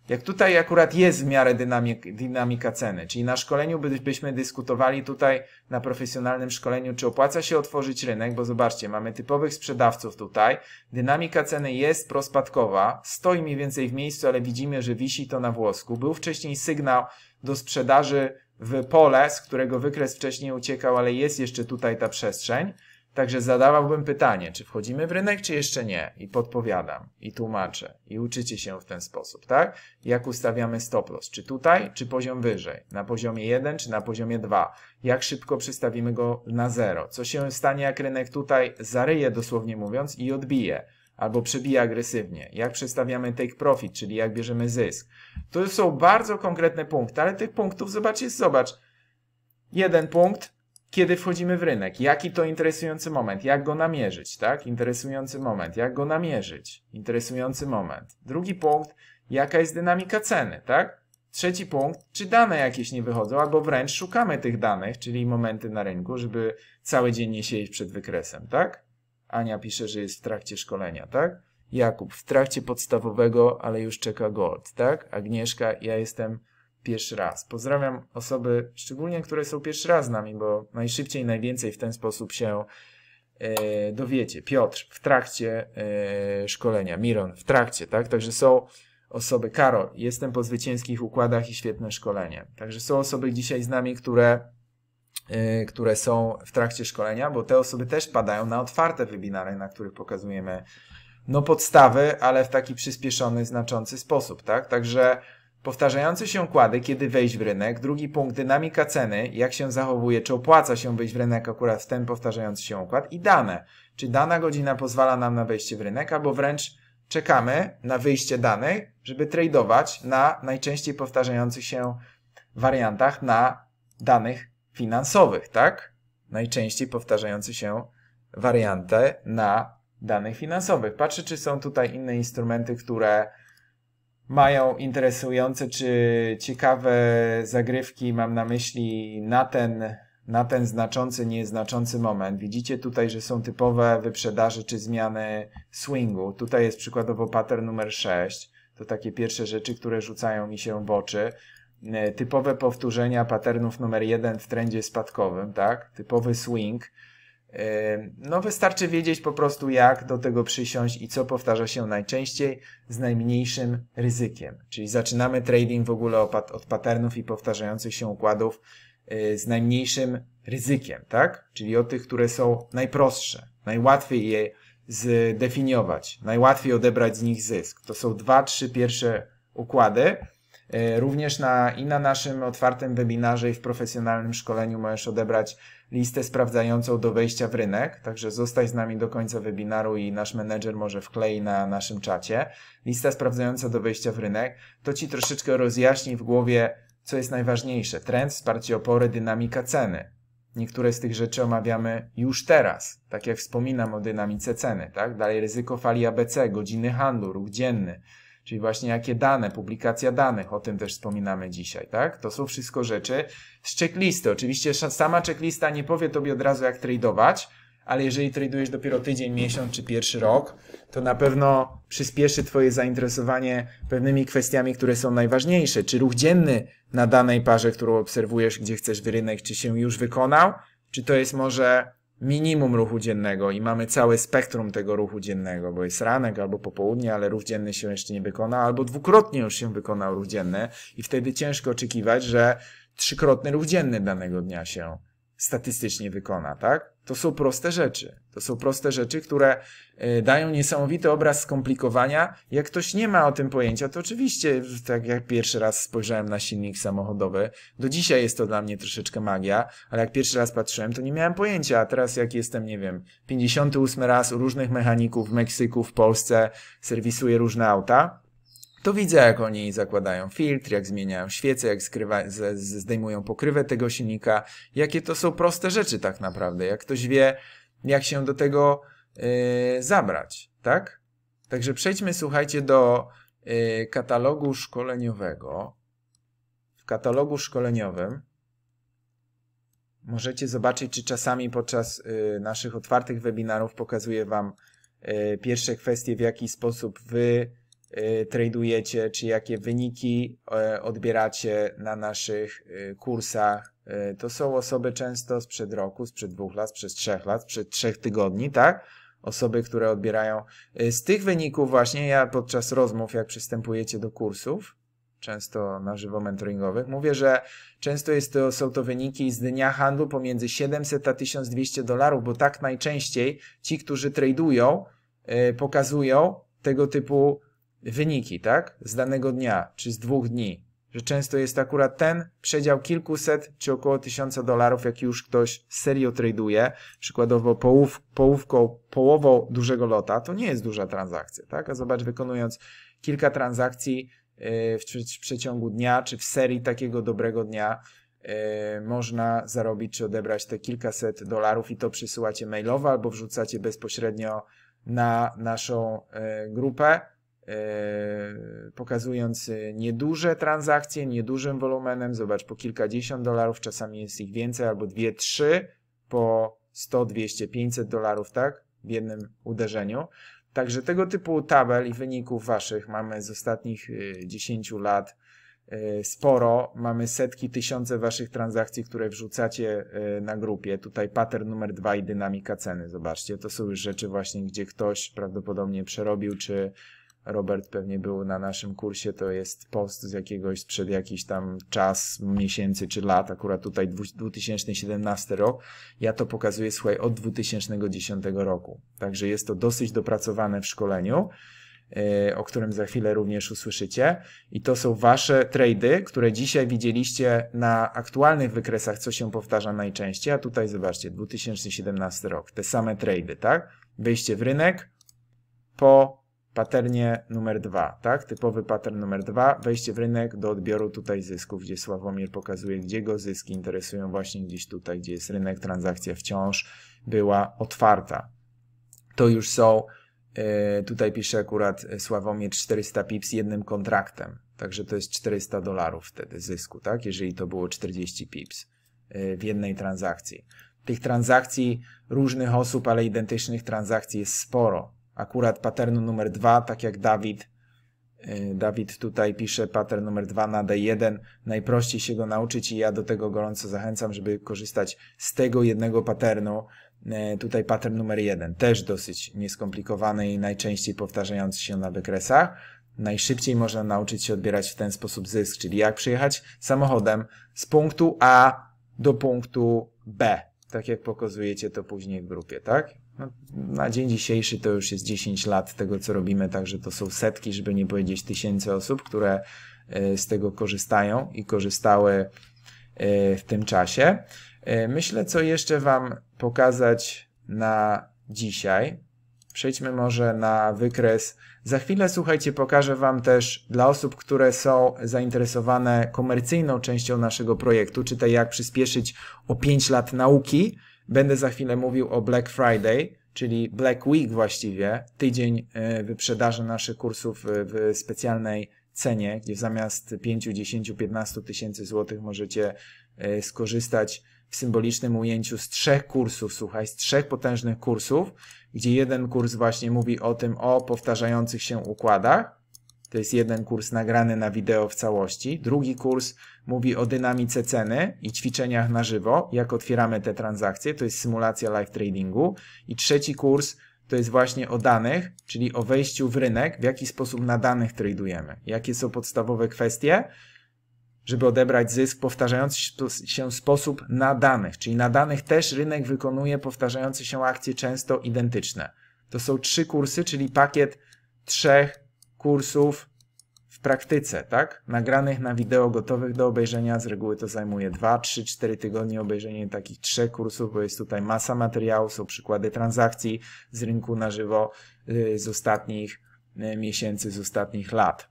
jak tutaj akurat jest w miarę dynamik, dynamika ceny, czyli na szkoleniu byśmy dyskutowali tutaj na profesjonalnym szkoleniu, czy opłaca się otworzyć rynek, bo zobaczcie, mamy typowych sprzedawców tutaj, dynamika ceny jest prospadkowa, stoi mniej więcej w miejscu, ale widzimy, że wisi to na włosku. Był wcześniej sygnał do sprzedaży w pole, z którego wykres wcześniej uciekał, ale jest jeszcze tutaj ta przestrzeń. Także zadawałbym pytanie, czy wchodzimy w rynek, czy jeszcze nie? I podpowiadam, i tłumaczę, i uczycie się w ten sposób, tak? Jak ustawiamy stop loss? Czy tutaj, czy poziom wyżej? Na poziomie 1, czy na poziomie 2? Jak szybko przystawimy go na 0? Co się stanie, jak rynek tutaj zaryje, dosłownie mówiąc, i odbije? Albo przebije agresywnie? Jak przestawiamy take profit, czyli jak bierzemy zysk? To są bardzo konkretne punkty, ale tych punktów, zobaczcie, zobacz. Jeden punkt, kiedy wchodzimy w rynek, jaki to interesujący moment, jak go namierzyć, tak? Interesujący moment, jak go namierzyć, interesujący moment. Drugi punkt, jaka jest dynamika ceny, tak? Trzeci punkt, czy dane jakieś nie wychodzą, albo wręcz szukamy tych danych, czyli momenty na rynku, żeby cały dzień nie siedzieć przed wykresem, tak? Ania pisze, że jest w trakcie szkolenia, tak? Jakub, w trakcie podstawowego, ale już czeka Gold, tak? Agnieszka, ja jestem pierwszy raz. Pozdrawiam osoby, szczególnie które są pierwszy raz z nami, bo najszybciej, najwięcej w ten sposób się e, dowiecie. Piotr w trakcie e, szkolenia, Miron w trakcie, tak? Także są osoby, Karol, jestem po zwycięskich układach i świetne szkolenie. Także są osoby dzisiaj z nami, które, e, które są w trakcie szkolenia, bo te osoby też padają na otwarte webinary, na których pokazujemy no podstawy, ale w taki przyspieszony, znaczący sposób, tak? Także Powtarzające się układy, kiedy wejść w rynek. Drugi punkt, dynamika ceny, jak się zachowuje, czy opłaca się wejść w rynek akurat w ten powtarzający się układ. I dane, czy dana godzina pozwala nam na wejście w rynek, albo wręcz czekamy na wyjście danych, żeby tradeować na najczęściej powtarzających się wariantach na danych finansowych, tak? Najczęściej powtarzające się warianty na danych finansowych. Patrzę, czy są tutaj inne instrumenty, które mają interesujące czy ciekawe zagrywki, mam na myśli na ten, na ten znaczący, nieznaczący moment. Widzicie tutaj, że są typowe wyprzedaże czy zmiany swingu. Tutaj jest przykładowo pattern numer 6. To takie pierwsze rzeczy, które rzucają mi się w oczy. E, typowe powtórzenia patternów numer 1 w trendzie spadkowym, tak? Typowy swing no, wystarczy wiedzieć po prostu, jak do tego przysiąść i co powtarza się najczęściej z najmniejszym ryzykiem. Czyli zaczynamy trading w ogóle od patternów i powtarzających się układów y, z najmniejszym ryzykiem, tak? Czyli od tych, które są najprostsze, najłatwiej je zdefiniować, najłatwiej odebrać z nich zysk. To są dwa, trzy pierwsze układy, E, również na, i na naszym otwartym webinarze i w profesjonalnym szkoleniu możesz odebrać listę sprawdzającą do wejścia w rynek, także zostaj z nami do końca webinaru i nasz menedżer może wklei na naszym czacie. Lista sprawdzająca do wejścia w rynek, to Ci troszeczkę rozjaśni w głowie, co jest najważniejsze. Trend, wsparcie opory, dynamika ceny. Niektóre z tych rzeczy omawiamy już teraz, tak jak wspominam o dynamice ceny, tak? Dalej ryzyko fali ABC, godziny handlu, ruch dzienny, Czyli właśnie jakie dane, publikacja danych, o tym też wspominamy dzisiaj, tak? To są wszystko rzeczy z checklisty. Oczywiście sama checklista nie powie tobie od razu, jak tradować, ale jeżeli tradujesz dopiero tydzień, miesiąc czy pierwszy rok, to na pewno przyspieszy Twoje zainteresowanie pewnymi kwestiami, które są najważniejsze. Czy ruch dzienny na danej parze, którą obserwujesz, gdzie chcesz wyrynek, czy się już wykonał, czy to jest może minimum ruchu dziennego i mamy całe spektrum tego ruchu dziennego, bo jest ranek albo popołudnie, ale ruch dzienny się jeszcze nie wykona, albo dwukrotnie już się wykonał ruch dzienny i wtedy ciężko oczekiwać, że trzykrotny ruch dzienny danego dnia się statystycznie wykona, tak? To są proste rzeczy. To są proste rzeczy, które e, dają niesamowity obraz skomplikowania. Jak ktoś nie ma o tym pojęcia, to oczywiście, tak jak pierwszy raz spojrzałem na silnik samochodowy, do dzisiaj jest to dla mnie troszeczkę magia, ale jak pierwszy raz patrzyłem, to nie miałem pojęcia, a teraz jak jestem, nie wiem, 58 raz u różnych mechaników w Meksyku, w Polsce, serwisuję różne auta, to widzę, jak oni zakładają filtr, jak zmieniają świece, jak skrywa, zdejmują pokrywę tego silnika. Jakie to są proste rzeczy tak naprawdę. Jak ktoś wie, jak się do tego yy, zabrać, tak? Także przejdźmy, słuchajcie, do yy, katalogu szkoleniowego. W katalogu szkoleniowym możecie zobaczyć, czy czasami podczas yy, naszych otwartych webinarów pokazuję Wam y, pierwsze kwestie, w jaki sposób Wy Y, tradujecie, czy jakie wyniki e, odbieracie na naszych y, kursach. Y, to są osoby często sprzed roku, sprzed dwóch lat, sprzed trzech lat, sprzed trzech tygodni, tak? Osoby, które odbierają. Z tych wyników właśnie ja podczas rozmów, jak przystępujecie do kursów, często na żywo mentoringowych, mówię, że często jest to, są to wyniki z dnia handlu pomiędzy 700 a 1200 dolarów, bo tak najczęściej ci, którzy tradują, pokazują tego typu wyniki, tak? Z danego dnia czy z dwóch dni. Że często jest akurat ten przedział kilkuset czy około tysiąca dolarów, jaki już ktoś serio traduje, przykładowo połów, połówką, połową dużego lota, to nie jest duża transakcja, tak? A zobacz, wykonując kilka transakcji y, w, przeciągu dnia, czy w serii takiego dobrego dnia, y, można zarobić czy odebrać te kilkaset dolarów i to przysyłacie mailowo albo wrzucacie bezpośrednio na naszą y, grupę E, pokazując e, nieduże transakcje, niedużym wolumenem, zobacz, po kilkadziesiąt dolarów, czasami jest ich więcej, albo dwie, trzy, po 100, 200, 500 dolarów, tak, w jednym uderzeniu. Także tego typu tabel i wyników waszych mamy z ostatnich 10 e, lat sporo. Mamy setki, tysiące waszych transakcji, które wrzucacie na grupie. Tutaj pattern numer dwa i dynamika ceny. Zobaczcie, to są już rzeczy właśnie, gdzie ktoś prawdopodobnie przerobił, czy Robert pewnie był na naszym kursie, to jest post z jakiegoś przed jakiś tam czas, miesięcy czy lat, akurat tutaj 2017 rok. Ja to pokazuję, słuchaj, od 2010 roku. Także jest to dosyć dopracowane w szkoleniu, e, o którym za chwilę również usłyszycie. I to są wasze trady, które dzisiaj widzieliście na aktualnych wykresach, co się powtarza najczęściej. A tutaj zobaczcie, 2017 rok, te same trady, tak? Wejście w rynek po Paternie numer dwa, tak? Typowy pattern numer dwa. wejście w rynek do odbioru tutaj zysków, gdzie Sławomir pokazuje, gdzie go zyski interesują, właśnie gdzieś tutaj, gdzie jest rynek, transakcja wciąż była otwarta. To już są, e, tutaj pisze akurat Sławomir 400 pips jednym kontraktem, także to jest 400 dolarów wtedy zysku, tak? Jeżeli to było 40 pips e, w jednej transakcji. Tych transakcji różnych osób, ale identycznych transakcji jest sporo akurat patternu numer 2, tak jak Dawid. Y, Dawid tutaj pisze pattern numer 2 na D1. Najprościej się go nauczyć i ja do tego gorąco zachęcam, żeby korzystać z tego jednego patternu. Y, tutaj pattern numer 1, też dosyć nieskomplikowany i najczęściej powtarzający się na wykresach. Najszybciej można nauczyć się odbierać w ten sposób zysk, czyli jak przyjechać samochodem z punktu A do punktu B, tak jak pokazujecie to później w grupie, tak? No, na dzień dzisiejszy to już jest 10 lat tego, co robimy, także to są setki, żeby nie powiedzieć tysięcy osób, które e, z tego korzystają i korzystały e, w tym czasie. E, myślę, co jeszcze Wam pokazać na dzisiaj. Przejdźmy może na wykres. Za chwilę, słuchajcie, pokażę Wam też dla osób, które są zainteresowane komercyjną częścią naszego projektu, czytaj jak przyspieszyć o 5 lat nauki, Będę za chwilę mówił o Black Friday, czyli Black Week właściwie, tydzień e, wyprzedaży naszych kursów e, w specjalnej cenie, gdzie zamiast 5, 10, 15 tysięcy złotych możecie e, skorzystać w symbolicznym ujęciu z trzech kursów, słuchaj, z trzech potężnych kursów, gdzie jeden kurs właśnie mówi o tym, o powtarzających się układach, to jest jeden kurs nagrany na wideo w całości. Drugi kurs mówi o dynamice ceny i ćwiczeniach na żywo, jak otwieramy te transakcje. To jest symulacja live tradingu. I trzeci kurs to jest właśnie o danych, czyli o wejściu w rynek, w jaki sposób na danych tradujemy, jakie są podstawowe kwestie, żeby odebrać zysk, powtarzający się sposób na danych. Czyli na danych też rynek wykonuje powtarzające się akcje często identyczne. To są trzy kursy, czyli pakiet trzech kursów w praktyce, tak? Nagranych na wideo, gotowych do obejrzenia. Z reguły to zajmuje 2, 3, 4 tygodnie obejrzenie takich trzech kursów, bo jest tutaj masa materiału, są przykłady transakcji z rynku na żywo y, z ostatnich y, miesięcy, z ostatnich lat.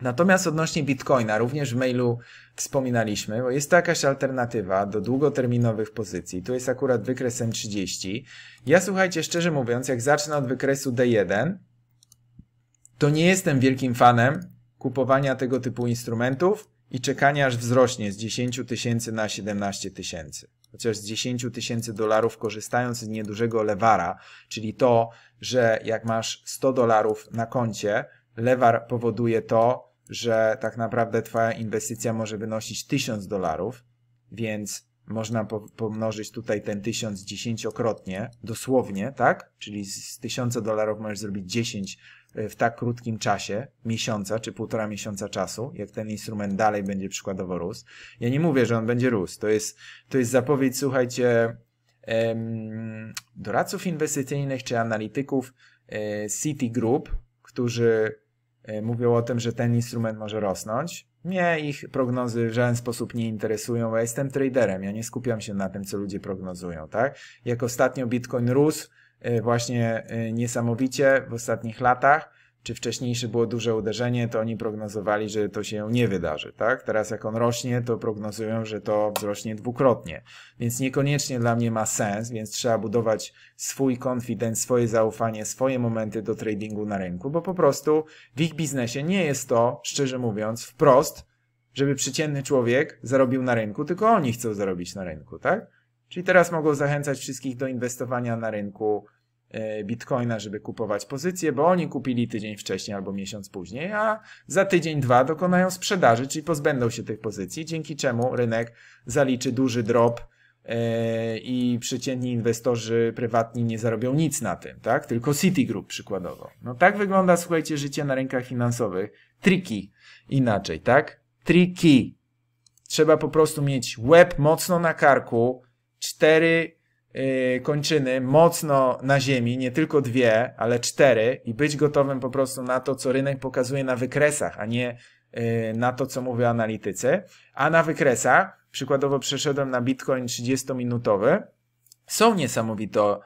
Natomiast odnośnie Bitcoina, również w mailu wspominaliśmy, bo jest to jakaś alternatywa do długoterminowych pozycji. Tu jest akurat wykres M30. Ja słuchajcie, szczerze mówiąc, jak zacznę od wykresu D1, to nie jestem wielkim fanem kupowania tego typu instrumentów i czekania aż wzrośnie z 10 tysięcy na 17 tysięcy. Chociaż z 10 tysięcy dolarów korzystając z niedużego lewara, czyli to, że jak masz 100 dolarów na koncie, lewar powoduje to, że tak naprawdę twoja inwestycja może wynosić 1000 dolarów, więc można po pomnożyć tutaj ten 1000 dziesięciokrotnie, dosłownie, tak? Czyli z 1000 dolarów możesz zrobić 10 Y, w tak krótkim czasie, miesiąca czy półtora miesiąca czasu, jak ten instrument dalej będzie przykładowo rósł. Ja nie mówię, że on będzie rósł. To jest, to jest zapowiedź, słuchajcie, em, doradców inwestycyjnych czy analityków e, Citigroup, którzy e, mówią o tym, że ten instrument może rosnąć. Mnie ich prognozy w żaden sposób nie interesują. Ja jestem traderem, ja nie skupiam się na tym, co ludzie prognozują, tak? Jak ostatnio Bitcoin rósł, E, właśnie e, niesamowicie w ostatnich latach, czy wcześniejsze było duże uderzenie, to oni prognozowali, że to się nie wydarzy, tak? Teraz jak on rośnie, to prognozują, że to wzrośnie dwukrotnie. Więc niekoniecznie dla mnie ma sens, więc trzeba budować swój konfident, swoje zaufanie, swoje momenty do tradingu na rynku, bo po prostu w ich biznesie nie jest to, szczerze mówiąc, wprost, żeby przeciętny człowiek zarobił na rynku, tylko oni chcą zarobić na rynku, tak? Czyli teraz mogą zachęcać wszystkich do inwestowania na rynku e, bitcoina, żeby kupować pozycje, bo oni kupili tydzień wcześniej albo miesiąc później, a za tydzień, dwa dokonają sprzedaży, czyli pozbędą się tych pozycji, dzięki czemu rynek zaliczy duży drop e, i przeciętni inwestorzy prywatni nie zarobią nic na tym, tak? Tylko Citigroup przykładowo. No tak wygląda, słuchajcie, życie na rynkach finansowych. Triki inaczej, tak? Triki. Trzeba po prostu mieć łeb mocno na karku, cztery y, kończyny mocno na ziemi, nie tylko dwie, ale cztery i być gotowym po prostu na to, co rynek pokazuje na wykresach, a nie y, na to, co mówią analitycy. A na wykresach, przykładowo przeszedłem na Bitcoin 30-minutowy, są niesamowito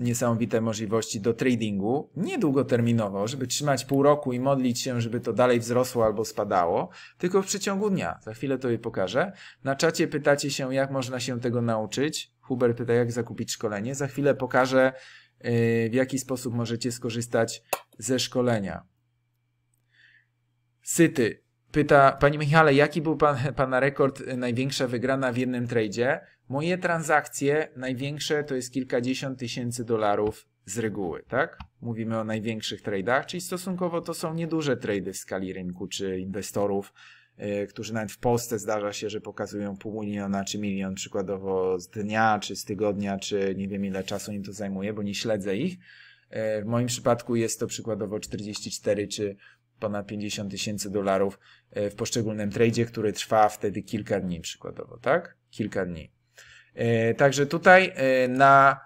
niesamowite możliwości do tradingu, nie długoterminowo, żeby trzymać pół roku i modlić się, żeby to dalej wzrosło albo spadało, tylko w przeciągu dnia. Za chwilę to je pokażę. Na czacie pytacie się, jak można się tego nauczyć. Huber pyta, jak zakupić szkolenie. Za chwilę pokażę, y, w jaki sposób możecie skorzystać ze szkolenia. Syty pyta, Panie Michale, jaki był pan, Pana rekord y, największa wygrana w jednym tradzie? Moje transakcje największe to jest kilkadziesiąt tysięcy dolarów z reguły, tak? Mówimy o największych tradeach, czyli stosunkowo to są nieduże trady w skali rynku czy inwestorów, e, którzy nawet w Polsce zdarza się, że pokazują pół miliona czy milion przykładowo z dnia, czy z tygodnia, czy nie wiem ile czasu im to zajmuje, bo nie śledzę ich. E, w moim przypadku jest to przykładowo 44 czy ponad 50 tysięcy dolarów e, w poszczególnym tradzie, który trwa wtedy kilka dni przykładowo, tak? Kilka dni. E, także tutaj e, na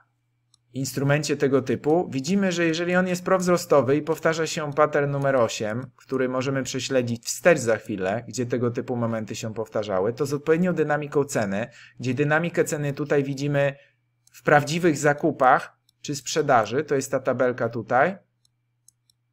instrumencie tego typu widzimy, że jeżeli on jest prowzrostowy i powtarza się pattern numer 8, który możemy prześledzić wstecz za chwilę, gdzie tego typu momenty się powtarzały, to z odpowiednią dynamiką ceny, gdzie dynamikę ceny tutaj widzimy w prawdziwych zakupach czy sprzedaży, to jest ta tabelka tutaj,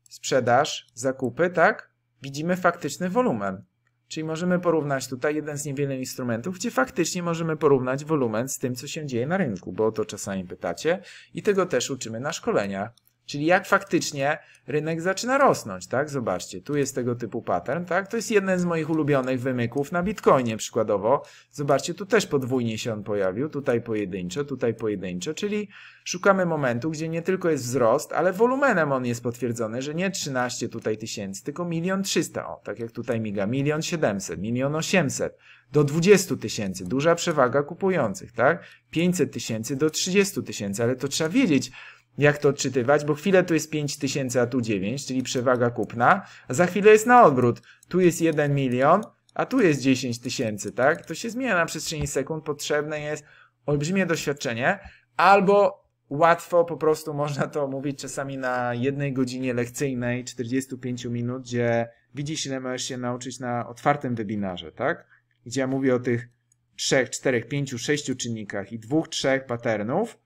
sprzedaż, zakupy, tak? Widzimy faktyczny wolumen. Czyli możemy porównać tutaj jeden z niewielu instrumentów, gdzie faktycznie możemy porównać wolumen z tym, co się dzieje na rynku, bo o to czasami pytacie i tego też uczymy na szkoleniach. Czyli jak faktycznie rynek zaczyna rosnąć, tak? Zobaczcie, tu jest tego typu pattern, tak? To jest jeden z moich ulubionych wymyków na Bitcoinie przykładowo. Zobaczcie, tu też podwójnie się on pojawił, tutaj pojedynczo, tutaj pojedynczo, czyli szukamy momentu, gdzie nie tylko jest wzrost, ale wolumenem on jest potwierdzony, że nie 13 tutaj tysięcy, tylko milion trzysta, o, tak jak tutaj miga, milion siedemset, milion osiemset, do 20 tysięcy, duża przewaga kupujących, tak? 500 tysięcy do 30 tysięcy, ale to trzeba wiedzieć, jak to odczytywać, bo chwilę tu jest 5000, a tu 9, czyli przewaga kupna, a za chwilę jest na odwrót. Tu jest 1 milion, a tu jest 10 tysięcy, tak? To się zmienia na przestrzeni sekund, potrzebne jest olbrzymie doświadczenie, albo łatwo po prostu można to mówić czasami na jednej godzinie lekcyjnej 45 minut, gdzie widzisz ile możesz się nauczyć na otwartym webinarze, tak? Gdzie ja mówię o tych 3, 4, 5, 6 czynnikach i dwóch, trzech patternów,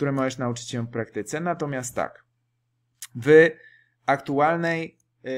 które możesz nauczyć się w praktyce. Natomiast tak, w aktualnej yy,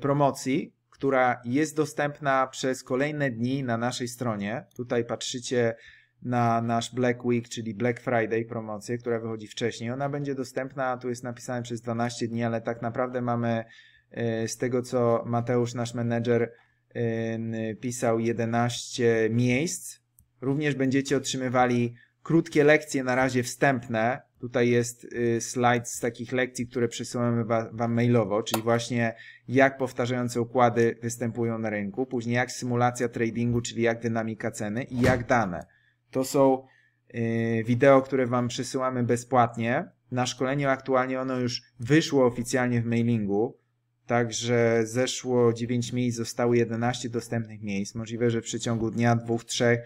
promocji, która jest dostępna przez kolejne dni na naszej stronie, tutaj patrzycie na nasz Black Week, czyli Black Friday promocję, która wychodzi wcześniej. Ona będzie dostępna, tu jest napisane przez 12 dni, ale tak naprawdę mamy e, z tego co Mateusz, nasz menedżer, e, pisał 11 miejsc. Również będziecie otrzymywali krótkie lekcje na razie wstępne. Tutaj jest y, slajd z takich lekcji, które przesyłamy Wam mailowo, czyli właśnie jak powtarzające układy występują na rynku, później jak symulacja tradingu, czyli jak dynamika ceny i jak dane. To są y, wideo, które Wam przesyłamy bezpłatnie. Na szkoleniu aktualnie ono już wyszło oficjalnie w mailingu, Także zeszło 9 miejsc, zostały 11 dostępnych miejsc. Możliwe, że w przeciągu dnia, dwóch, trzech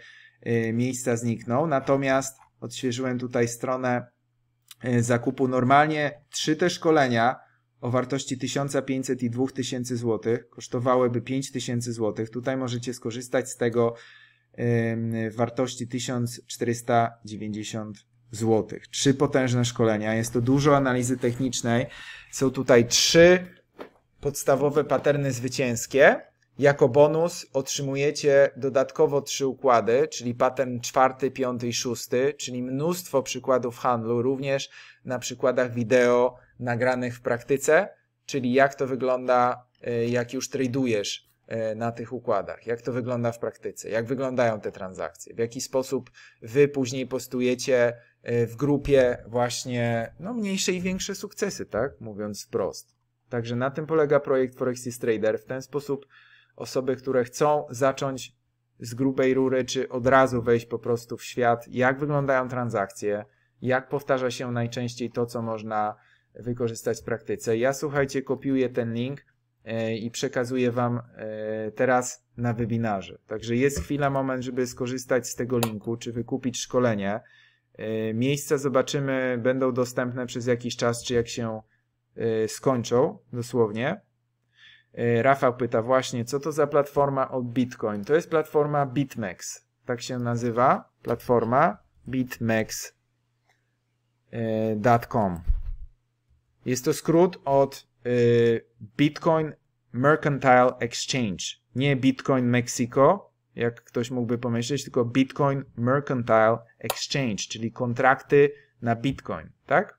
Y, miejsca znikną. Natomiast odświeżyłem tutaj stronę y, zakupu. Normalnie trzy te szkolenia o wartości 1500 i 2000 zł kosztowałyby 5000 zł. Tutaj możecie skorzystać z tego wartości 1490 zł. Trzy potężne szkolenia. Jest to dużo analizy technicznej. Są tutaj trzy podstawowe paterny zwycięskie jako bonus otrzymujecie dodatkowo trzy układy, czyli patent czwarty, piąty i szósty, czyli mnóstwo przykładów handlu, również na przykładach wideo nagranych w praktyce, czyli jak to wygląda, e, jak już tradujesz e, na tych układach, jak to wygląda w praktyce, jak wyglądają te transakcje, w jaki sposób wy później postujecie e, w grupie właśnie no, mniejsze i większe sukcesy, tak? Mówiąc wprost. Także na tym polega projekt Forexis Trader. W ten sposób osoby, które chcą zacząć z grubej rury, czy od razu wejść po prostu w świat, jak wyglądają transakcje, jak powtarza się najczęściej to, co można wykorzystać w praktyce. Ja słuchajcie, kopiuję ten link e, i przekazuję Wam e, teraz na webinarze. Także jest chwila, moment, żeby skorzystać z tego linku, czy wykupić szkolenie. E, miejsca zobaczymy, będą dostępne przez jakiś czas, czy jak się skończą, dosłownie. Y, Rafał pyta właśnie, co to za platforma od Bitcoin? To jest platforma BitMEX. Tak się nazywa platforma bitmex.com. Jest to skrót od y, Bitcoin Mercantile Exchange. Nie Bitcoin Mexico, jak ktoś mógłby pomyśleć, tylko Bitcoin Mercantile Exchange, czyli kontrakty na Bitcoin, tak?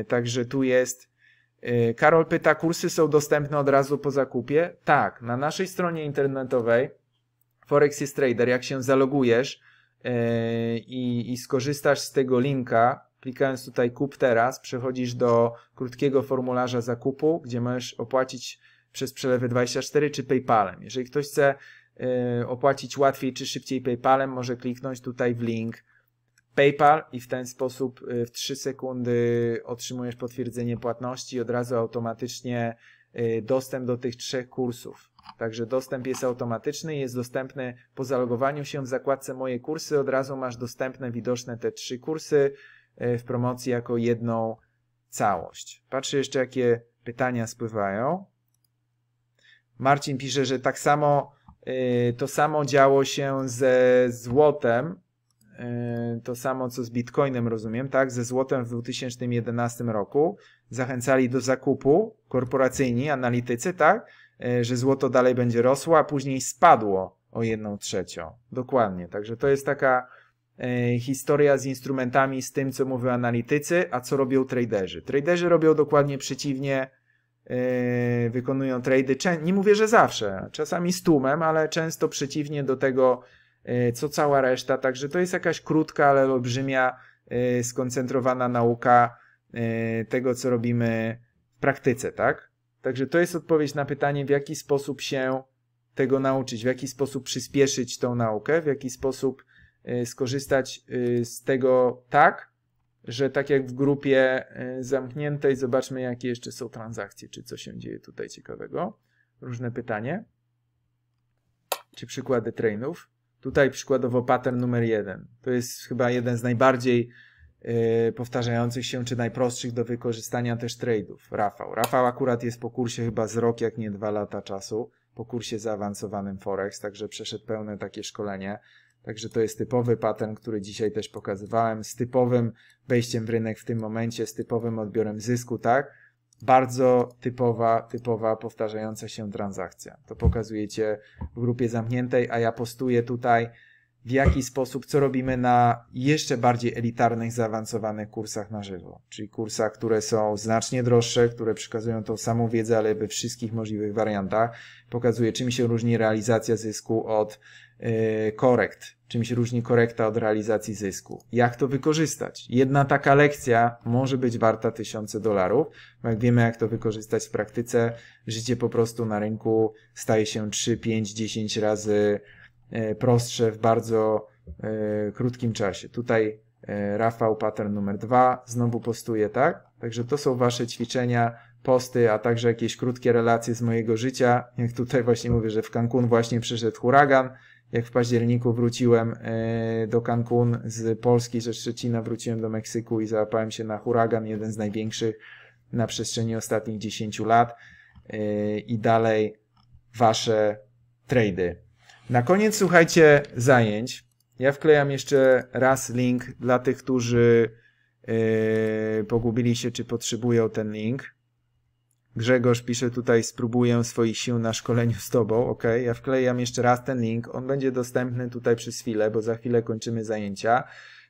Y, także tu jest Y, Karol pyta, kursy są dostępne od razu po zakupie? Tak, na naszej stronie internetowej Forex jest Trader, jak się zalogujesz y, i, i skorzystasz z tego linka, klikając tutaj kup teraz, przechodzisz do krótkiego formularza zakupu, gdzie możesz opłacić przez przelewy 24 czy PayPalem. Jeżeli ktoś chce y, opłacić łatwiej czy szybciej PayPalem, może kliknąć tutaj w link PayPal i w ten sposób y, w 3 sekundy otrzymujesz potwierdzenie płatności i od razu automatycznie y, dostęp do tych trzech kursów. Także dostęp jest automatyczny, jest dostępny po zalogowaniu się w zakładce Moje kursy. Od razu masz dostępne, widoczne te trzy kursy y, w promocji jako jedną całość. Patrzę jeszcze, jakie pytania spływają. Marcin pisze, że tak samo to samo działo się ze złotem, E, to samo co z Bitcoinem, rozumiem, tak? Ze złotem w 2011 roku zachęcali do zakupu korporacyjni analitycy, tak? E, że złoto dalej będzie rosło, a później spadło o jedną trzecią. Dokładnie. Także to jest taka e, historia z instrumentami, z tym, co mówią analitycy, a co robią traderzy. Traderzy robią dokładnie przeciwnie, wykonują trady. Nie mówię, że zawsze, czasami z tłumem, ale często przeciwnie do tego, E, co cała reszta, także to jest jakaś krótka, ale olbrzymia, e, skoncentrowana nauka e, tego, co robimy w praktyce, tak? Także to jest odpowiedź na pytanie, w jaki sposób się tego nauczyć, w jaki sposób przyspieszyć tą naukę, w jaki sposób skorzystać z tego tak, że tak jak w grupie zamkniętej, zobaczmy, jakie jeszcze są transakcje, czy co się dzieje tutaj ciekawego. Różne pytanie, czy przykłady trainów. Tutaj przykładowo pattern numer jeden. To jest chyba jeden z najbardziej yy, powtarzających się, czy najprostszych do wykorzystania też trade'ów. Rafał. Rafał akurat jest po kursie chyba z rok, jak nie dwa lata czasu, po kursie zaawansowanym Forex, także przeszedł pełne takie szkolenie. Także to jest typowy pattern, który dzisiaj też pokazywałem, z typowym wejściem w rynek w tym momencie, z typowym odbiorem zysku, tak? bardzo typowa, typowa, powtarzająca się transakcja. To pokazujecie w grupie zamkniętej, a ja postuję tutaj w jaki sposób, co robimy na jeszcze bardziej elitarnych, zaawansowanych kursach na żywo, czyli kursach, które są znacznie droższe, które przekazują tą samą wiedzę, ale we wszystkich możliwych wariantach. Pokazuje, czym się różni realizacja zysku od Y, korekt, czymś różni korekta od realizacji zysku, jak to wykorzystać. Jedna taka lekcja może być warta tysiące dolarów, bo no jak wiemy, jak to wykorzystać w praktyce, życie po prostu na rynku staje się 3, 5, 10 razy y, prostsze w bardzo y, krótkim czasie. Tutaj Rafał pattern numer dwa znowu postuje, tak? Także to są wasze ćwiczenia, posty, a także jakieś krótkie relacje z mojego życia. Jak tutaj właśnie mówię, że w Cancun właśnie przyszedł huragan, jak w październiku wróciłem e, do Cancun z Polski, ze Szczecina wróciłem do Meksyku i załapałem się na huragan, jeden z największych na przestrzeni ostatnich 10 lat e, i dalej wasze trady. Na koniec słuchajcie zajęć. Ja wklejam jeszcze raz link dla tych, którzy e, pogubili się czy potrzebują ten link. Grzegorz pisze tutaj, spróbuję swoich sił na szkoleniu z tobą, ok? Ja wklejam jeszcze raz ten link, on będzie dostępny tutaj przez chwilę, bo za chwilę kończymy zajęcia.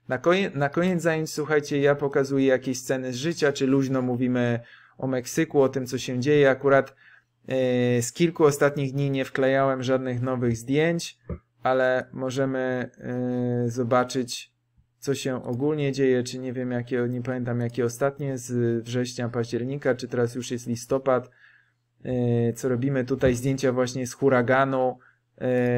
Na, koniec, na koniec zajęć, słuchajcie, ja pokazuję jakieś sceny z życia, czy luźno mówimy o Meksyku, o tym, co się dzieje. Akurat yy, z kilku ostatnich dni nie wklejałem żadnych nowych zdjęć, ale możemy yy, zobaczyć co się ogólnie dzieje, czy nie wiem, jakie, nie pamiętam jakie ostatnie z września, października, czy teraz już jest listopad, e, co robimy tutaj zdjęcia właśnie z huraganu,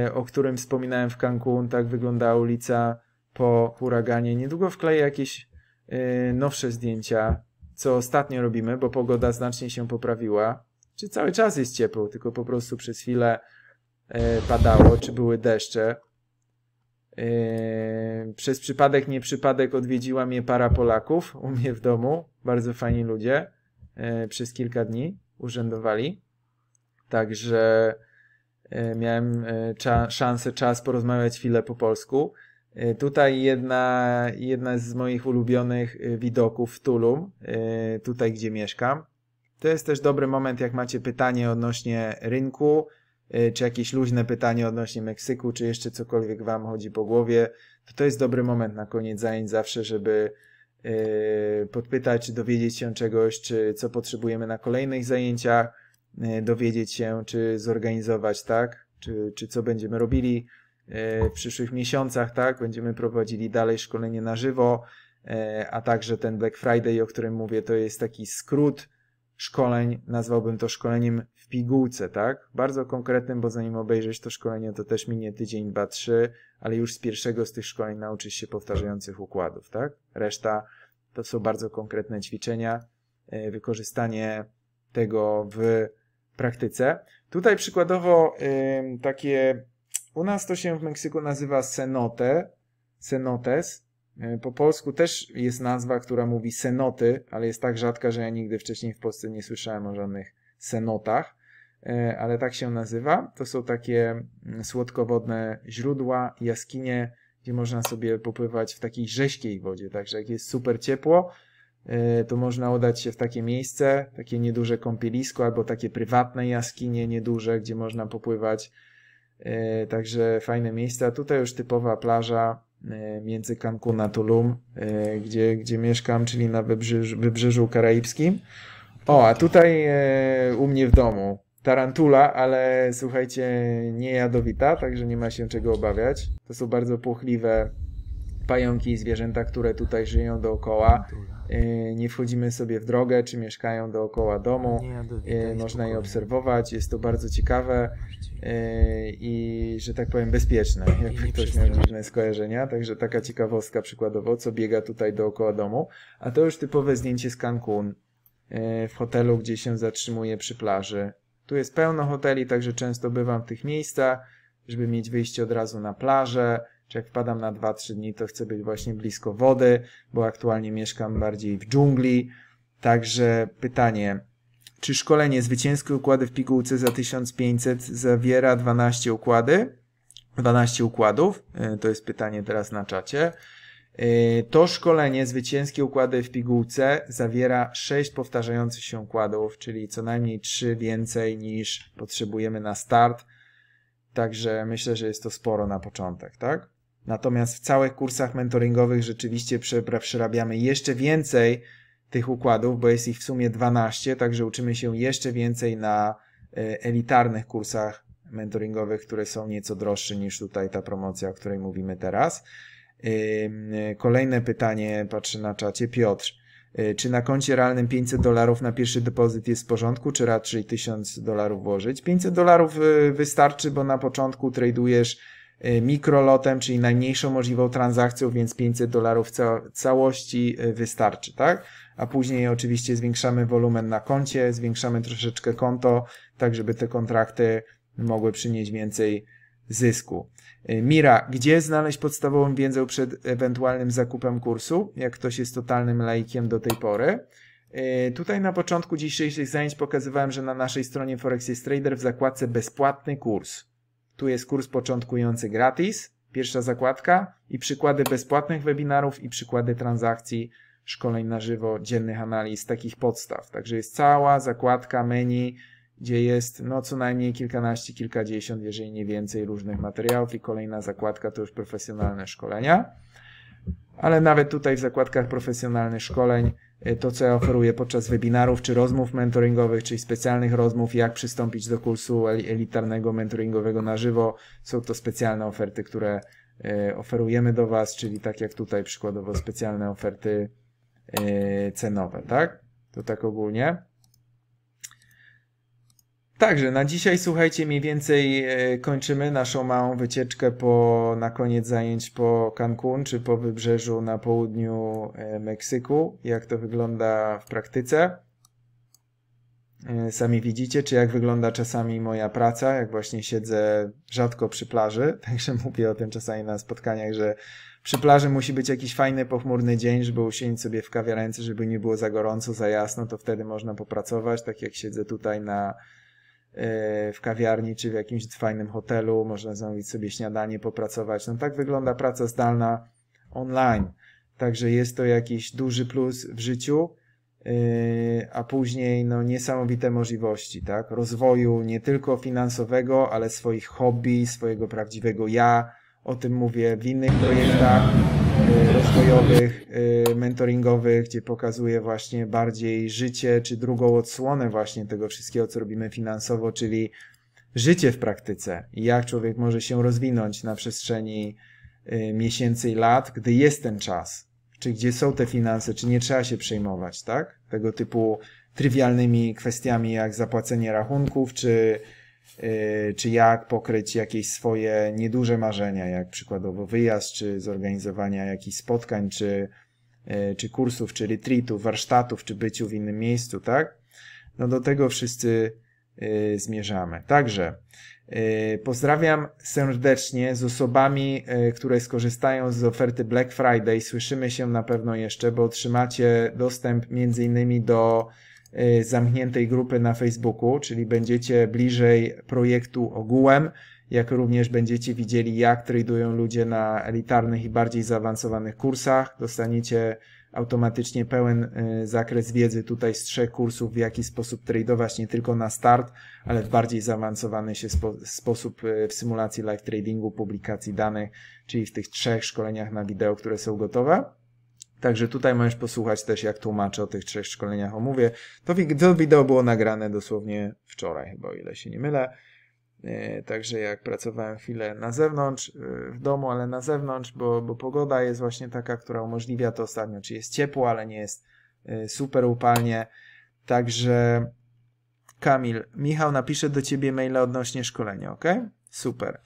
e, o którym wspominałem w Cancun, tak wygląda ulica po huraganie. Niedługo wkleję jakieś e, nowsze zdjęcia, co ostatnio robimy, bo pogoda znacznie się poprawiła. Czy cały czas jest ciepło, tylko po prostu przez chwilę padało, czy były deszcze. Yy, przez przypadek, nie przypadek odwiedziła mnie para Polaków u mnie w domu. Bardzo fajni ludzie. Yy, przez kilka dni urzędowali. Także yy, miałem yy, cza szansę, czas porozmawiać chwilę po polsku. Yy, tutaj jedna, jedna z moich ulubionych widoków w Tulum, tutaj gdzie mieszkam. To jest też dobry moment, jak macie pytanie odnośnie rynku, Y, czy jakieś luźne pytanie odnośnie Meksyku, czy jeszcze cokolwiek Wam chodzi po głowie, to to jest dobry moment na koniec zajęć zawsze, żeby y, podpytać, dowiedzieć się czegoś, czy co potrzebujemy na kolejnych zajęciach, y, dowiedzieć się, czy zorganizować, tak, czy, czy co będziemy robili w przyszłych miesiącach, tak, będziemy prowadzili dalej szkolenie na żywo, a także ten Black Friday, o którym mówię, to jest taki skrót szkoleń, nazwałbym to szkoleniem w pigułce, tak? Bardzo konkretnym, bo zanim obejrzysz to szkolenie, to też minie tydzień, dwa, trzy, ale już z pierwszego z tych szkoleń nauczysz się powtarzających układów, tak? Reszta to są bardzo konkretne ćwiczenia, e, wykorzystanie tego w praktyce. Tutaj przykładowo takie, u nas to się w Meksyku nazywa cenote, cenotes, e, po polsku też jest nazwa, która mówi senoty, ale jest tak rzadka, że ja nigdy wcześniej w Polsce nie słyszałem o żadnych cenotach, e, ale tak się nazywa. To są takie mm, słodkowodne źródła, jaskinie, gdzie można sobie popływać w takiej rzeźkiej wodzie. Także jak jest super ciepło, e, to można udać się w takie miejsce, takie nieduże kąpielisko albo takie prywatne jaskinie nieduże, gdzie można popływać. E, także fajne miejsca. Tutaj już typowa plaża między Cancun a Tulum, gdzie, gdzie mieszkam, czyli na wybrzeżu, wybrzeżu karaibskim. O, a tutaj e, u mnie w domu tarantula, ale słuchajcie, nie jadowita, także nie ma się czego obawiać. To są bardzo płochliwe pająki i zwierzęta, które tutaj żyją dookoła. E, nie wchodzimy sobie w drogę, czy mieszkają dookoła domu. E, można je obserwować, jest to bardzo ciekawe e, i, że tak powiem, bezpieczne, jakby ktoś miał różne skojarzenia. Także taka ciekawostka przykładowo, co biega tutaj dookoła domu. A to już typowe zdjęcie z Cancun E, w hotelu, gdzie się zatrzymuję przy plaży. Tu jest pełno hoteli, także często bywam w tych miejscach, żeby mieć wyjście od razu na plażę, czy jak wpadam na 2-3 dni, to chcę być właśnie blisko wody, bo aktualnie mieszkam bardziej w dżungli. Także pytanie, czy szkolenie Zwycięskie Układy w pigułce za 1500 zawiera 12 układy? 12 układów? E, to jest pytanie teraz na czacie. Y, to szkolenie Zwycięskie Układy w pigułce zawiera 6 powtarzających się układów, czyli co najmniej 3 więcej niż potrzebujemy na start. Także myślę, że jest to sporo na początek, tak? Natomiast w całych kursach mentoringowych rzeczywiście przerabiamy jeszcze więcej tych układów, bo jest ich w sumie 12, także uczymy się jeszcze więcej na y, elitarnych kursach mentoringowych, które są nieco droższe niż tutaj ta promocja, o której mówimy teraz. Kolejne pytanie, patrzę na czacie, Piotr. Y, czy na koncie realnym 500 dolarów na pierwszy depozyt jest w porządku, czy raczej 1000 dolarów włożyć? 500 dolarów y, wystarczy, bo na początku tradujesz y, mikrolotem, czyli najmniejszą możliwą transakcją, więc 500 dolarów całości wystarczy, tak? A później oczywiście zwiększamy wolumen na koncie, zwiększamy troszeczkę konto, tak żeby te kontrakty mogły przynieść więcej zysku. Y, Mira, gdzie znaleźć podstawową wiedzę przed ewentualnym zakupem kursu, jak ktoś jest totalnym laikiem do tej pory? Y, tutaj na początku dzisiejszych zajęć pokazywałem, że na naszej stronie Forex jest Trader w zakładce bezpłatny kurs. Tu jest kurs początkujący gratis, pierwsza zakładka i przykłady bezpłatnych webinarów i przykłady transakcji, szkoleń na żywo, dziennych analiz, takich podstaw. Także jest cała zakładka menu gdzie jest no co najmniej kilkanaście, kilkadziesiąt, jeżeli nie więcej różnych materiałów i kolejna zakładka to już profesjonalne szkolenia. Ale nawet tutaj w zakładkach profesjonalnych szkoleń y, to, co ja oferuję podczas webinarów czy rozmów mentoringowych, czyli specjalnych rozmów, jak przystąpić do kursu elitarnego mentoringowego na żywo. Są to specjalne oferty, które y, oferujemy do Was, czyli tak jak tutaj przykładowo specjalne oferty y, cenowe, tak? To tak ogólnie. Także na dzisiaj, słuchajcie, mniej więcej e, kończymy naszą małą wycieczkę po, na koniec zajęć po Cancun czy po wybrzeżu na południu e, Meksyku. Jak to wygląda w praktyce? E, sami widzicie, czy jak wygląda czasami moja praca, jak właśnie siedzę rzadko przy plaży, (laughs) także mówię o tym czasami na spotkaniach, że przy plaży musi być jakiś fajny, pochmurny dzień, żeby usiąść sobie w kawiarence, żeby nie było za gorąco, za jasno, to wtedy można popracować, tak jak siedzę tutaj na, E, w kawiarni czy w jakimś fajnym hotelu, można zamówić sobie śniadanie, popracować. No tak wygląda praca zdalna online. Także jest to jakiś duży plus w życiu, e, a później no, niesamowite możliwości tak? rozwoju nie tylko finansowego, ale swoich hobby, swojego prawdziwego ja. O tym mówię w innych projektach. Y, rozwojowych, y, mentoringowych, gdzie pokazuję właśnie bardziej życie, czy drugą odsłonę właśnie tego wszystkiego, co robimy finansowo, czyli życie w praktyce i jak człowiek może się rozwinąć na przestrzeni y, miesięcy i lat, gdy jest ten czas, czy gdzie są te finanse, czy nie trzeba się przejmować, tak? Tego typu trywialnymi kwestiami jak zapłacenie rachunków, czy Y, czy jak pokryć jakieś swoje nieduże marzenia, jak przykładowo wyjazd, czy zorganizowania jakichś spotkań, czy, y, czy kursów, czy retreatów, warsztatów, czy byciu w innym miejscu, tak? No do tego wszyscy y, zmierzamy. Także pozdrawiam serdecznie z osobami, które skorzystają z oferty Black Friday. Słyszymy się na pewno jeszcze, bo otrzymacie dostęp między innymi do Y, zamkniętej grupy na Facebooku, czyli będziecie bliżej projektu ogółem, jak również będziecie widzieli, jak tradują ludzie na elitarnych i bardziej zaawansowanych kursach. Dostaniecie automatycznie pełen y, zakres wiedzy tutaj z trzech kursów, w jaki sposób tradować nie tylko na start, ale w bardziej zaawansowany się spo sposób y, w symulacji live tradingu, publikacji danych, czyli w tych trzech szkoleniach na wideo, które są gotowe. Także tutaj możesz posłuchać też, jak tłumaczę o tych trzech szkoleniach omówię. To, to wideo było nagrane dosłownie wczoraj, chyba o ile się nie mylę. E, także jak pracowałem chwilę na zewnątrz, e, w domu, ale na zewnątrz, bo, bo pogoda jest właśnie taka, która umożliwia to ostatnio. Czyli jest ciepło, ale nie jest e, super upalnie. Także Kamil, Michał napisze do ciebie maila odnośnie szkolenia, ok? Super.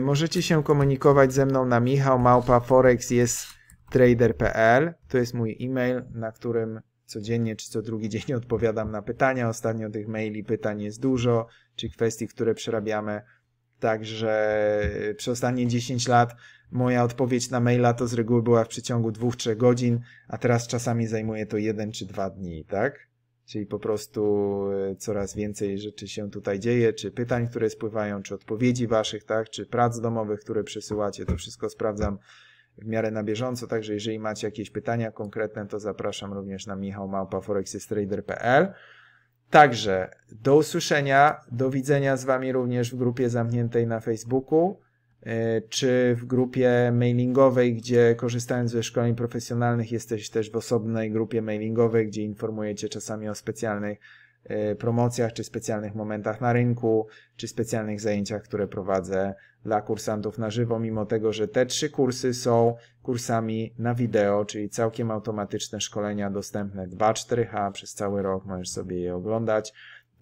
możecie się komunikować ze mną na Michał Małpa Forex jest trader.pl. To jest mój e-mail, na którym codziennie czy co drugi (laughs) dzień odpowiadam na pytania. Ostatnio tych maili, pytań jest dużo, czy kwestii, które przerabiamy. Także e, przez ostatnie 10 lat moja odpowiedź na maila to z reguły była w przeciągu 2-3 godzin, a teraz czasami zajmuje to 1 czy 2 dni, tak? Czyli po prostu e, coraz więcej rzeczy się tutaj dzieje, czy pytań, które spływają, czy odpowiedzi waszych, tak? Czy prac domowych, które przesyłacie, to wszystko sprawdzam w miarę na bieżąco, także jeżeli macie jakieś pytania konkretne, to zapraszam również na michałmałpa.forexistrader.pl. Także do usłyszenia, do widzenia z Wami również w grupie zamkniętej na Facebooku e, czy w grupie mailingowej, gdzie korzystając ze szkoleń profesjonalnych jesteś też w osobnej grupie mailingowej, gdzie informujecie czasami o specjalnych e, promocjach, czy specjalnych momentach na rynku, czy specjalnych zajęciach, które prowadzę dla kursantów na żywo, mimo tego, że te trzy kursy są kursami na wideo, czyli całkiem automatyczne szkolenia dostępne 2-4H przez cały rok, możesz sobie je oglądać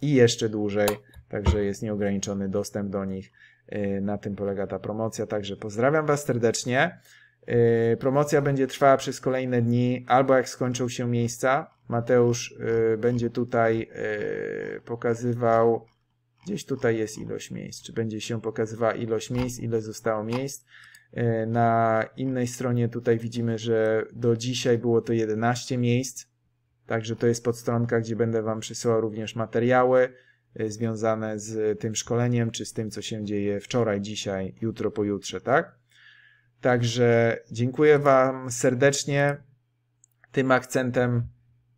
i jeszcze dłużej, także jest nieograniczony dostęp do nich. Y, na tym polega ta promocja, także pozdrawiam Was serdecznie. Y, promocja będzie trwała przez kolejne dni, albo jak skończą się miejsca. Mateusz y, będzie tutaj pokazywał Gdzieś tutaj jest ilość miejsc. Czy będzie się pokazywała ilość miejsc, ile zostało miejsc. E, na innej stronie tutaj widzimy, że do dzisiaj było to 11 miejsc. Także to jest podstronka, gdzie będę Wam przesyłał również materiały e, związane z tym szkoleniem, czy z tym, co się dzieje wczoraj, dzisiaj, jutro, pojutrze, tak? Także dziękuję Wam serdecznie. Tym akcentem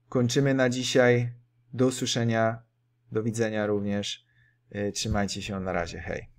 kończymy na dzisiaj. Do usłyszenia, do widzenia również. Y, trzymajcie się, na razie, hej.